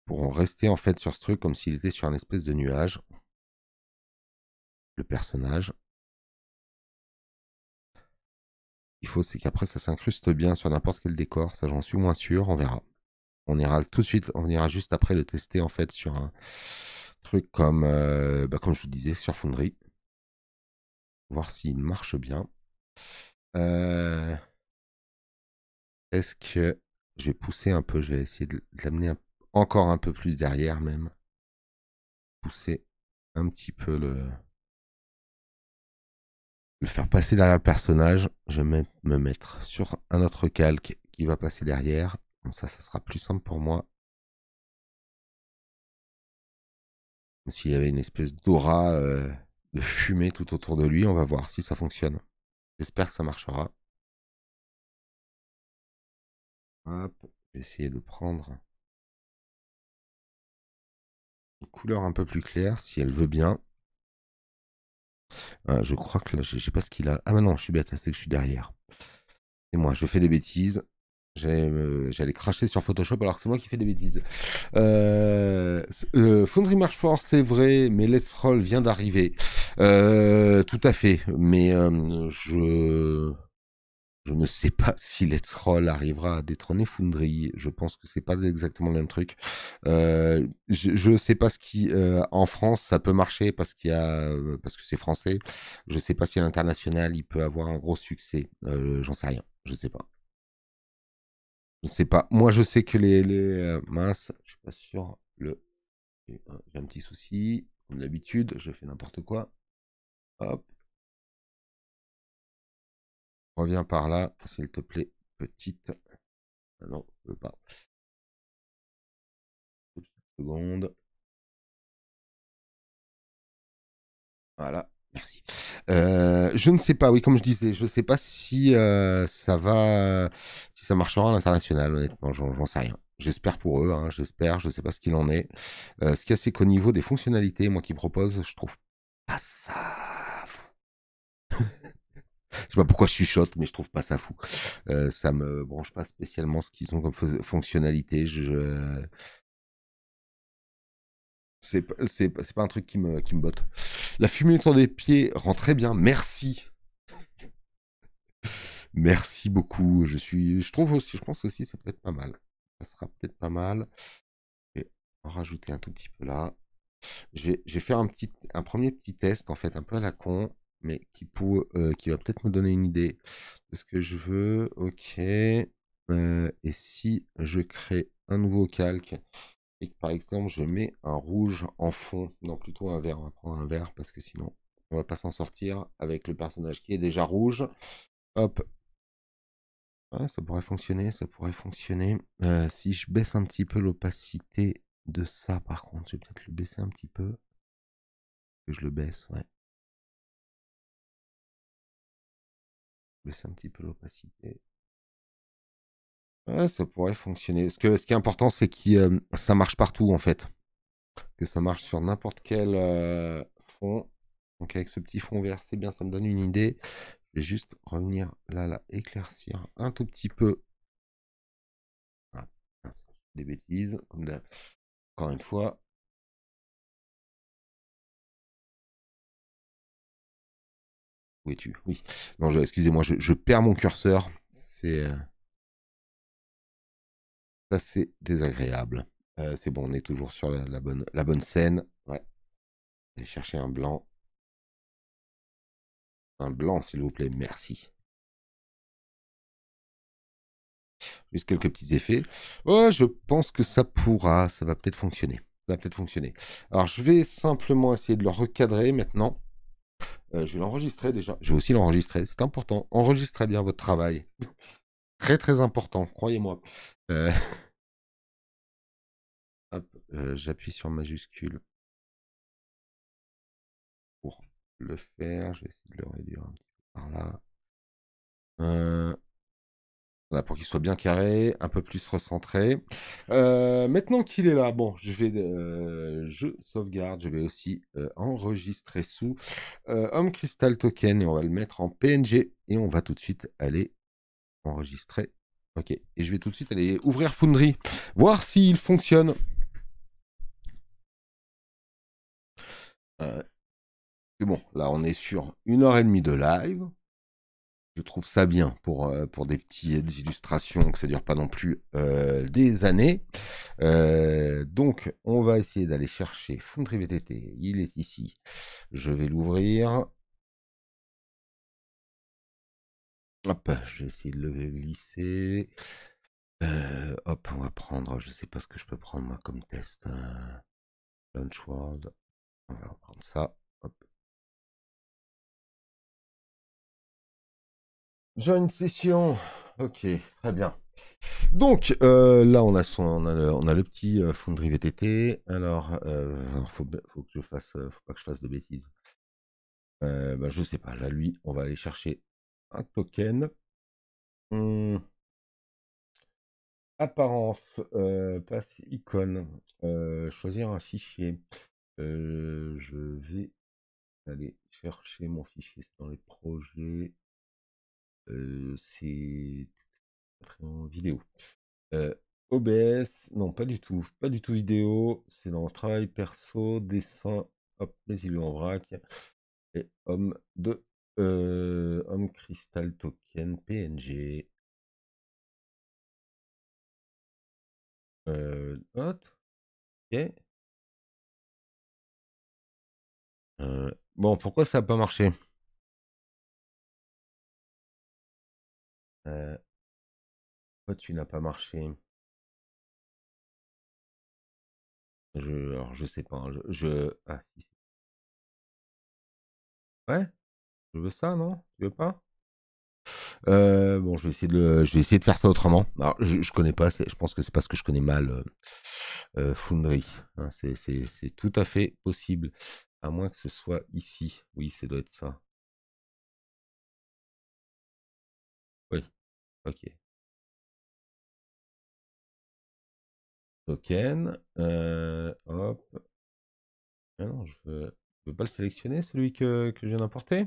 Pour en rester en fait sur ce truc comme s'il était sur un espèce de nuage. Le personnage. faut, c'est qu'après, ça s'incruste bien sur n'importe quel décor. Ça, j'en suis moins sûr. On verra. On ira tout de suite, on ira juste après le tester, en fait, sur un truc comme, euh, bah, comme je vous disais, sur fonderie, Voir s'il marche bien. Euh, est-ce que je vais pousser un peu Je vais essayer de l'amener encore un peu plus derrière, même. Pousser un petit peu le faire passer derrière le personnage. Je vais me mettre sur un autre calque qui va passer derrière. ça, ça sera plus simple pour moi. s'il y avait une espèce d'aura euh, de fumée tout autour de lui. On va voir si ça fonctionne. J'espère que ça marchera. Hop, essayer de prendre une couleur un peu plus claire si elle veut bien. Euh, je crois que là, je sais pas ce qu'il a. Ah, bah non, je suis bête, c'est que je suis derrière. Et moi, je fais des bêtises. Euh, j'allais cracher sur Photoshop alors que c'est moi qui fais des bêtises. Euh, euh Foundry marche fort, c'est vrai, mais Let's Roll vient d'arriver. tout à fait, mais je je ne sais pas si Let's Roll arrivera à détrôner Foundry. Je pense que c'est pas exactement le même truc. Euh, je ne sais pas ce qui euh, en France ça peut marcher parce qu'il y a euh, parce que c'est français. Je sais pas si à l'international il peut avoir un gros succès. Euh, J'en sais rien. Je sais pas. Je sais pas. Moi je sais que les, les mince. Je suis pas sûr. Le j'ai un petit souci. Comme d'habitude, je fais n'importe quoi. Hop. Reviens par là, s'il te plaît, petite. Ah non, je veux pas. seconde. Voilà, merci. Euh, je ne sais pas, oui, comme je disais, je ne sais pas si euh, ça va, si ça marchera à l'international, honnêtement, j'en sais rien. J'espère pour eux, hein, j'espère, je ne sais pas ce qu'il en est. Euh, ce qu'il y a, c'est qu'au niveau des fonctionnalités, moi qui propose, je trouve pas ça je sais pas pourquoi je chuchote, mais je trouve pas ça fou. Euh, ça me branche pas spécialement ce qu'ils ont comme fonctionnalité. Je, C'est pas un truc qui me, qui botte. La fumée autour des pieds rend très bien. Merci. Merci beaucoup. Je suis, je trouve aussi, je pense aussi, ça peut être pas mal. Ça sera peut-être pas mal. Je vais en rajouter un tout petit peu là. Je vais, je faire un petit, un premier petit test en fait, un peu à la con mais qui, pour, euh, qui va peut-être me donner une idée de ce que je veux. Ok. Euh, et si je crée un nouveau calque et que par exemple je mets un rouge en fond, non plutôt un vert, on va prendre un vert parce que sinon on va pas s'en sortir avec le personnage qui est déjà rouge. Hop. Ouais, ah, ça pourrait fonctionner, ça pourrait fonctionner. Euh, si je baisse un petit peu l'opacité de ça par contre, je vais peut-être le baisser un petit peu. Que je le baisse, ouais. baisser un petit peu l'opacité. ça pourrait fonctionner. Ce, qui est important, c'est que euh, ça marche partout, en fait. Que ça marche sur n'importe quel euh, fond. Donc avec ce petit fond vert, c'est bien, ça me donne une idée. Je vais juste revenir là, là, éclaircir un tout petit peu. Ah, des bêtises, Encore une fois, es-tu Oui. Non, excusez-moi, je, perds mon curseur. C'est. Euh, ça, c'est désagréable. Euh, c'est bon, on est toujours sur la, bonne, la bonne scène. Ouais. Allez chercher un blanc. Un blanc, s'il vous plaît, merci. Juste quelques petits effets. Oh, je pense que ça pourra, ça va peut-être fonctionner. Ça va peut-être fonctionner. Alors, je vais simplement essayer de le recadrer maintenant. Euh, je vais l'enregistrer déjà. Je vais aussi l'enregistrer. C'est important. Enregistrez bien votre travail. très très important, croyez-moi. Euh, euh, j'appuie sur majuscule pour le faire. Je vais essayer de le réduire un petit peu par là pour qu'il soit bien carré, un peu plus recentré. Euh, maintenant qu'il est là, bon, je vais, euh, je sauvegarde, je vais aussi euh, enregistrer sous Home Crystal Token et on va le mettre en PNG et on va tout de suite aller enregistrer. Ok, et je vais tout de suite aller ouvrir Foundry, voir s'il fonctionne. bon, là on est sur une heure et demie de live je trouve ça bien pour, euh, pour des petites illustrations, que ça dure pas non plus euh, des années. Euh, donc, on va essayer d'aller chercher Foundry VTT. Il est ici. Je vais l'ouvrir. Hop, je vais essayer de le glisser. hop, on va prendre, je sais pas ce que je peux prendre moi comme test. Hein. Launch World. On va prendre ça. Hop, j'ai une session. Ok, très bien. Donc euh, là, on a, son, on a, le, on a le, petit euh, Foundry VTT. Alors, euh, faut, faut, que je fasse, euh, faut pas que je fasse de bêtises. Je ne bah, je sais pas. Là, lui, on va aller chercher un token. Hum. Apparence, passe icône, choisir un fichier. je vais aller chercher mon fichier dans les projets c'est en vidéo. OBS, non, pas du tout. Pas du tout vidéo. C'est dans le travail perso, dessin, hop, il est en vrac. Et homme de homme cristal token PNG. Euh, Ok. bon, pourquoi ça n'a pas marché Euh, tu n'as pas marché je, je sais pas. Hein, je, ah, Ouais Je veux ça, non Tu veux pas euh, bon, je vais essayer de, je vais essayer de faire ça autrement. Alors, je, je connais pas. Je pense que c'est parce que je connais mal euh, euh Foundry. Hein, c'est tout à fait possible, à moins que ce soit ici. Oui, c'est doit être ça. OK. Token. Euh, hop. Ah non, je veux, pas le sélectionner, celui que, que je viens d'importer.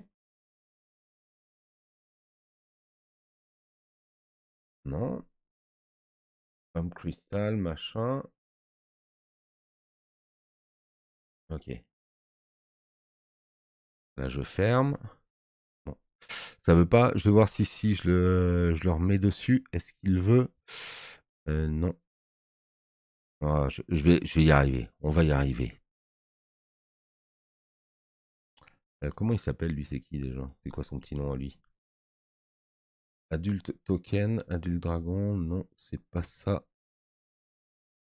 Non. Comme cristal, machin. Ok. Là, je ferme. Ça veut pas. Je vais voir si si je le, euh, je remets dessus. Est-ce qu'il veut euh, Non. Ah, je, vais, je vais y arriver. On va y arriver. Euh, comment il s'appelle lui C'est qui déjà C'est quoi son petit nom à lui Adulte token, adulte dragon. Non, c'est pas ça.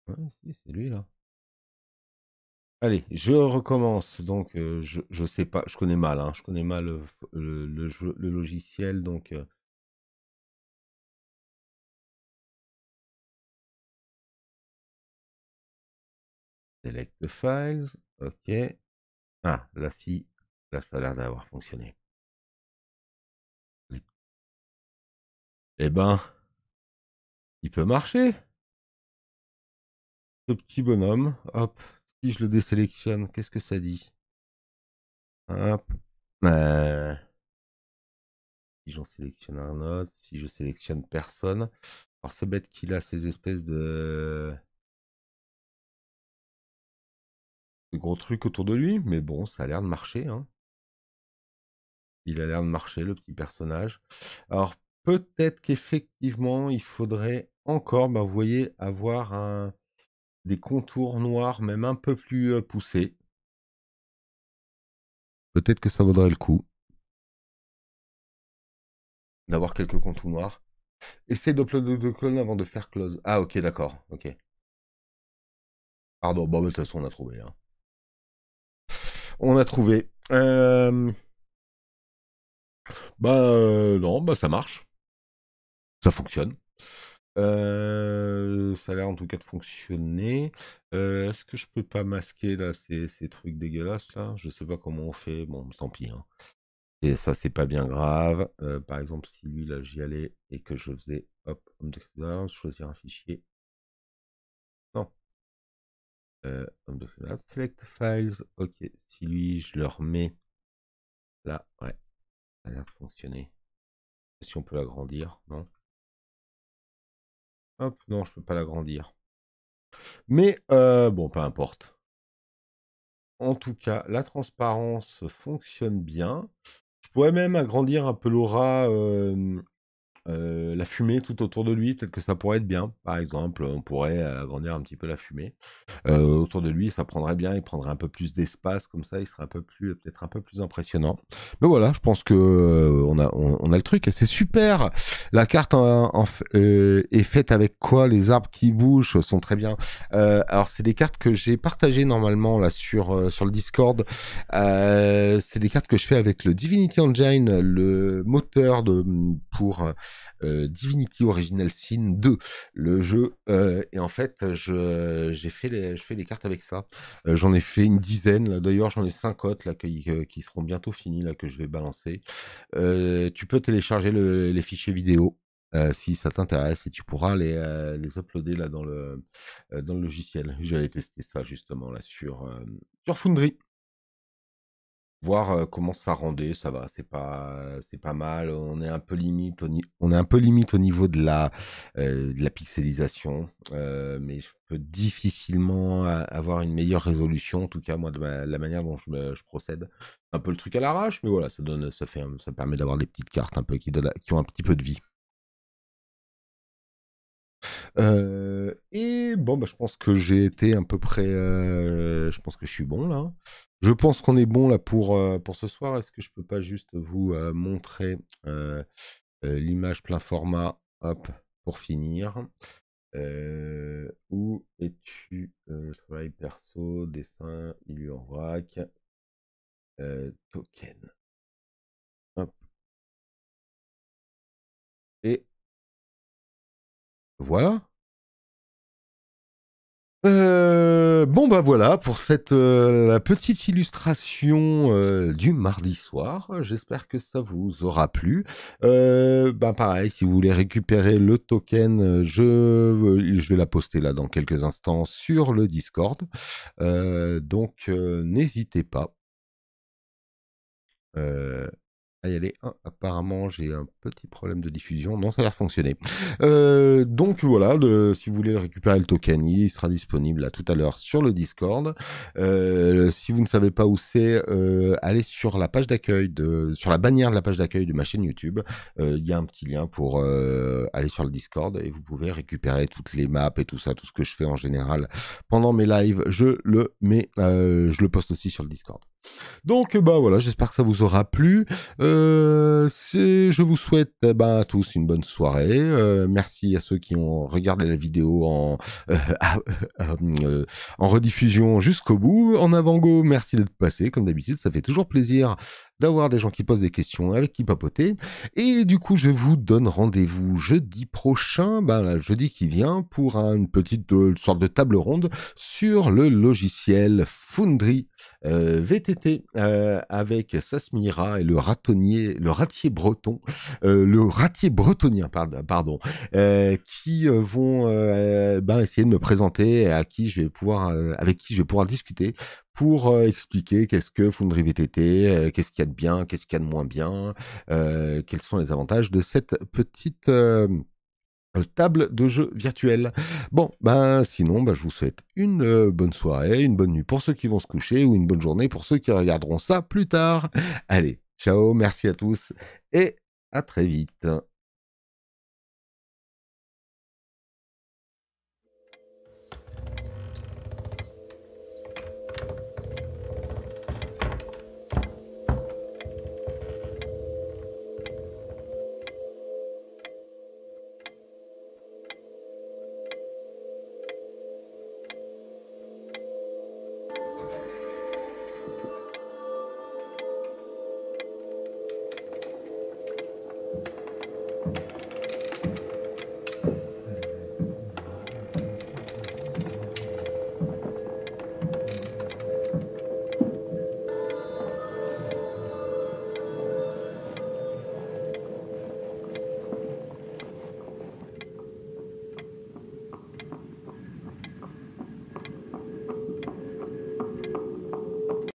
Ah si, c'est lui là. Allez, je recommence. Donc, euh, je, je sais pas, je connais mal, hein, je connais mal euh, le, logiciel. Donc, euh, the select files. Ok. Ah, là, si, là, ça a l'air d'avoir fonctionné. Eh ben, il peut marcher. Ce petit bonhomme, hop. Si je le désélectionne, qu'est-ce que ça dit Hop. Euh. Si j'en sélectionne un autre, si je sélectionne personne. Alors c'est bête qu'il a ces espèces de... gros trucs autour de lui, mais bon, ça a l'air de marcher. Hein. Il a l'air de marcher, le petit personnage. Alors peut-être qu'effectivement, il faudrait encore, bah, vous voyez, avoir un des contours noirs même un peu plus poussés. Peut-être que ça vaudrait le coup d'avoir quelques contours noirs. Essaye de deux avant de faire close. Ah ok d'accord, ok. Pardon, ah, bon bah, de toute façon on a trouvé. Hein. On a trouvé. Bah euh, non, bah ça marche. Ça fonctionne. Euh, ça a l'air en tout cas de fonctionner. Euh, est-ce que je peux pas masquer là ces, ces trucs dégueulasses là Je sais pas comment on fait. Bon, tant pis. Hein. Et ça, c'est pas bien grave. Euh, par exemple, si lui là j'y allais et que je faisais hop, homme de choisir un fichier. Non. homme de classe, select files. Ok. Si lui, je le remets là, ouais. Ça a l'air de fonctionner. Si on peut l'agrandir, non Hop, non, je peux pas l'agrandir. Mais euh, bon, peu importe. En tout cas, la transparence fonctionne bien. Je pourrais même agrandir un peu l'aura euh, euh, la fumée tout autour de lui, peut-être que ça pourrait être bien. Par exemple, on pourrait euh, un petit peu la fumée euh, autour de lui, ça prendrait bien, il prendrait un peu plus d'espace comme ça, il serait un peu plus, peut-être un peu plus impressionnant. Mais voilà, je pense que euh, on a, on, a le truc, c'est super. La carte en, est faite avec quoi Les arbres qui bougent sont très bien. alors c'est des cartes que j'ai partagées normalement là sur sur le Discord. c'est des cartes que je fais avec le Divinity Engine, le moteur de pour euh, Divinity Original Sin 2, le jeu. Euh, et en fait, je, j'ai fait les, je fais les cartes avec ça. Euh, j'en ai fait une dizaine. D'ailleurs, j'en ai cinq autres qui, seront bientôt finis, là, que je vais balancer. tu peux télécharger les fichiers vidéo. si ça t'intéresse et tu pourras les, uploader là dans le, dans le logiciel. J'allais tester ça justement là sur, sur Foundry voir comment ça rendait, ça va, c'est pas c'est pas mal, on est un peu limite au, on est un peu limite au niveau de la de la pixelisation mais je peux difficilement avoir une meilleure résolution en tout cas moi de la manière dont je, procède, un peu le truc à l'arrache mais voilà, ça donne ça fait ça permet d'avoir des petites cartes un peu qui qui ont un petit peu de vie. Euh, et bon, bah, je pense que j'ai été à peu près. Euh, je pense que je suis bon là. Je pense qu'on est bon là pour, euh, pour ce soir. Est-ce que je peux pas juste vous montrer l'image plein format Hop, pour finir. où es-tu Travail perso, dessin, que token. Et voilà. Euh, bon bah voilà pour cette euh, petite illustration euh, du mardi soir. J'espère que ça vous aura plu. bah pareil, si vous voulez récupérer le token, je je vais la poster là dans quelques instants sur le Discord. donc n'hésitez pas. Ah y aller. Ah, apparemment, j'ai un petit problème de diffusion. Non, ça a l'air de fonctionner. Euh, donc voilà, si vous voulez récupérer le token, il sera disponible à tout à l'heure sur le Discord. Euh, si vous ne savez pas où c'est, euh, allez sur la page d'accueil, de, sur la bannière de la page d'accueil de ma chaîne YouTube. Il y a un petit lien pour aller sur le Discord et vous pouvez récupérer toutes les maps et tout ça, tout ce que je fais en général pendant mes lives. Je le mets, je le poste aussi sur le Discord. Donc bah voilà, j'espère que ça vous aura plu. Euh, je vous souhaite eh ben, à tous une bonne soirée. Euh, merci à ceux qui ont regardé la vidéo en, euh, en rediffusion jusqu'au bout. En avant-go, merci d'être passé. Comme d'habitude, ça fait toujours plaisir d'avoir des gens qui posent des questions, avec qui papoter. Et du coup, je vous donne rendez-vous jeudi prochain, ben jeudi qui vient, pour une petite euh, sorte de table ronde sur le logiciel Foundry euh, VTT euh, avec Sasmira et le ratonnier, le ratier breton, le ratier bretonien, pardon, qui vont ben, essayer de me présenter à qui je vais pouvoir, avec qui je vais pouvoir discuter pour euh, expliquer qu'est-ce que Foundry VTT, euh, qu'est-ce qu'il y a de bien, qu'est-ce qu'il y a de moins bien, euh, quels sont les avantages de cette petite table de jeu virtuelle. Bon, ben sinon, ben, je vous souhaite une bonne soirée, une bonne nuit pour ceux qui vont se coucher ou une bonne journée pour ceux qui regarderont ça plus tard. Allez, ciao, merci à tous et à très vite.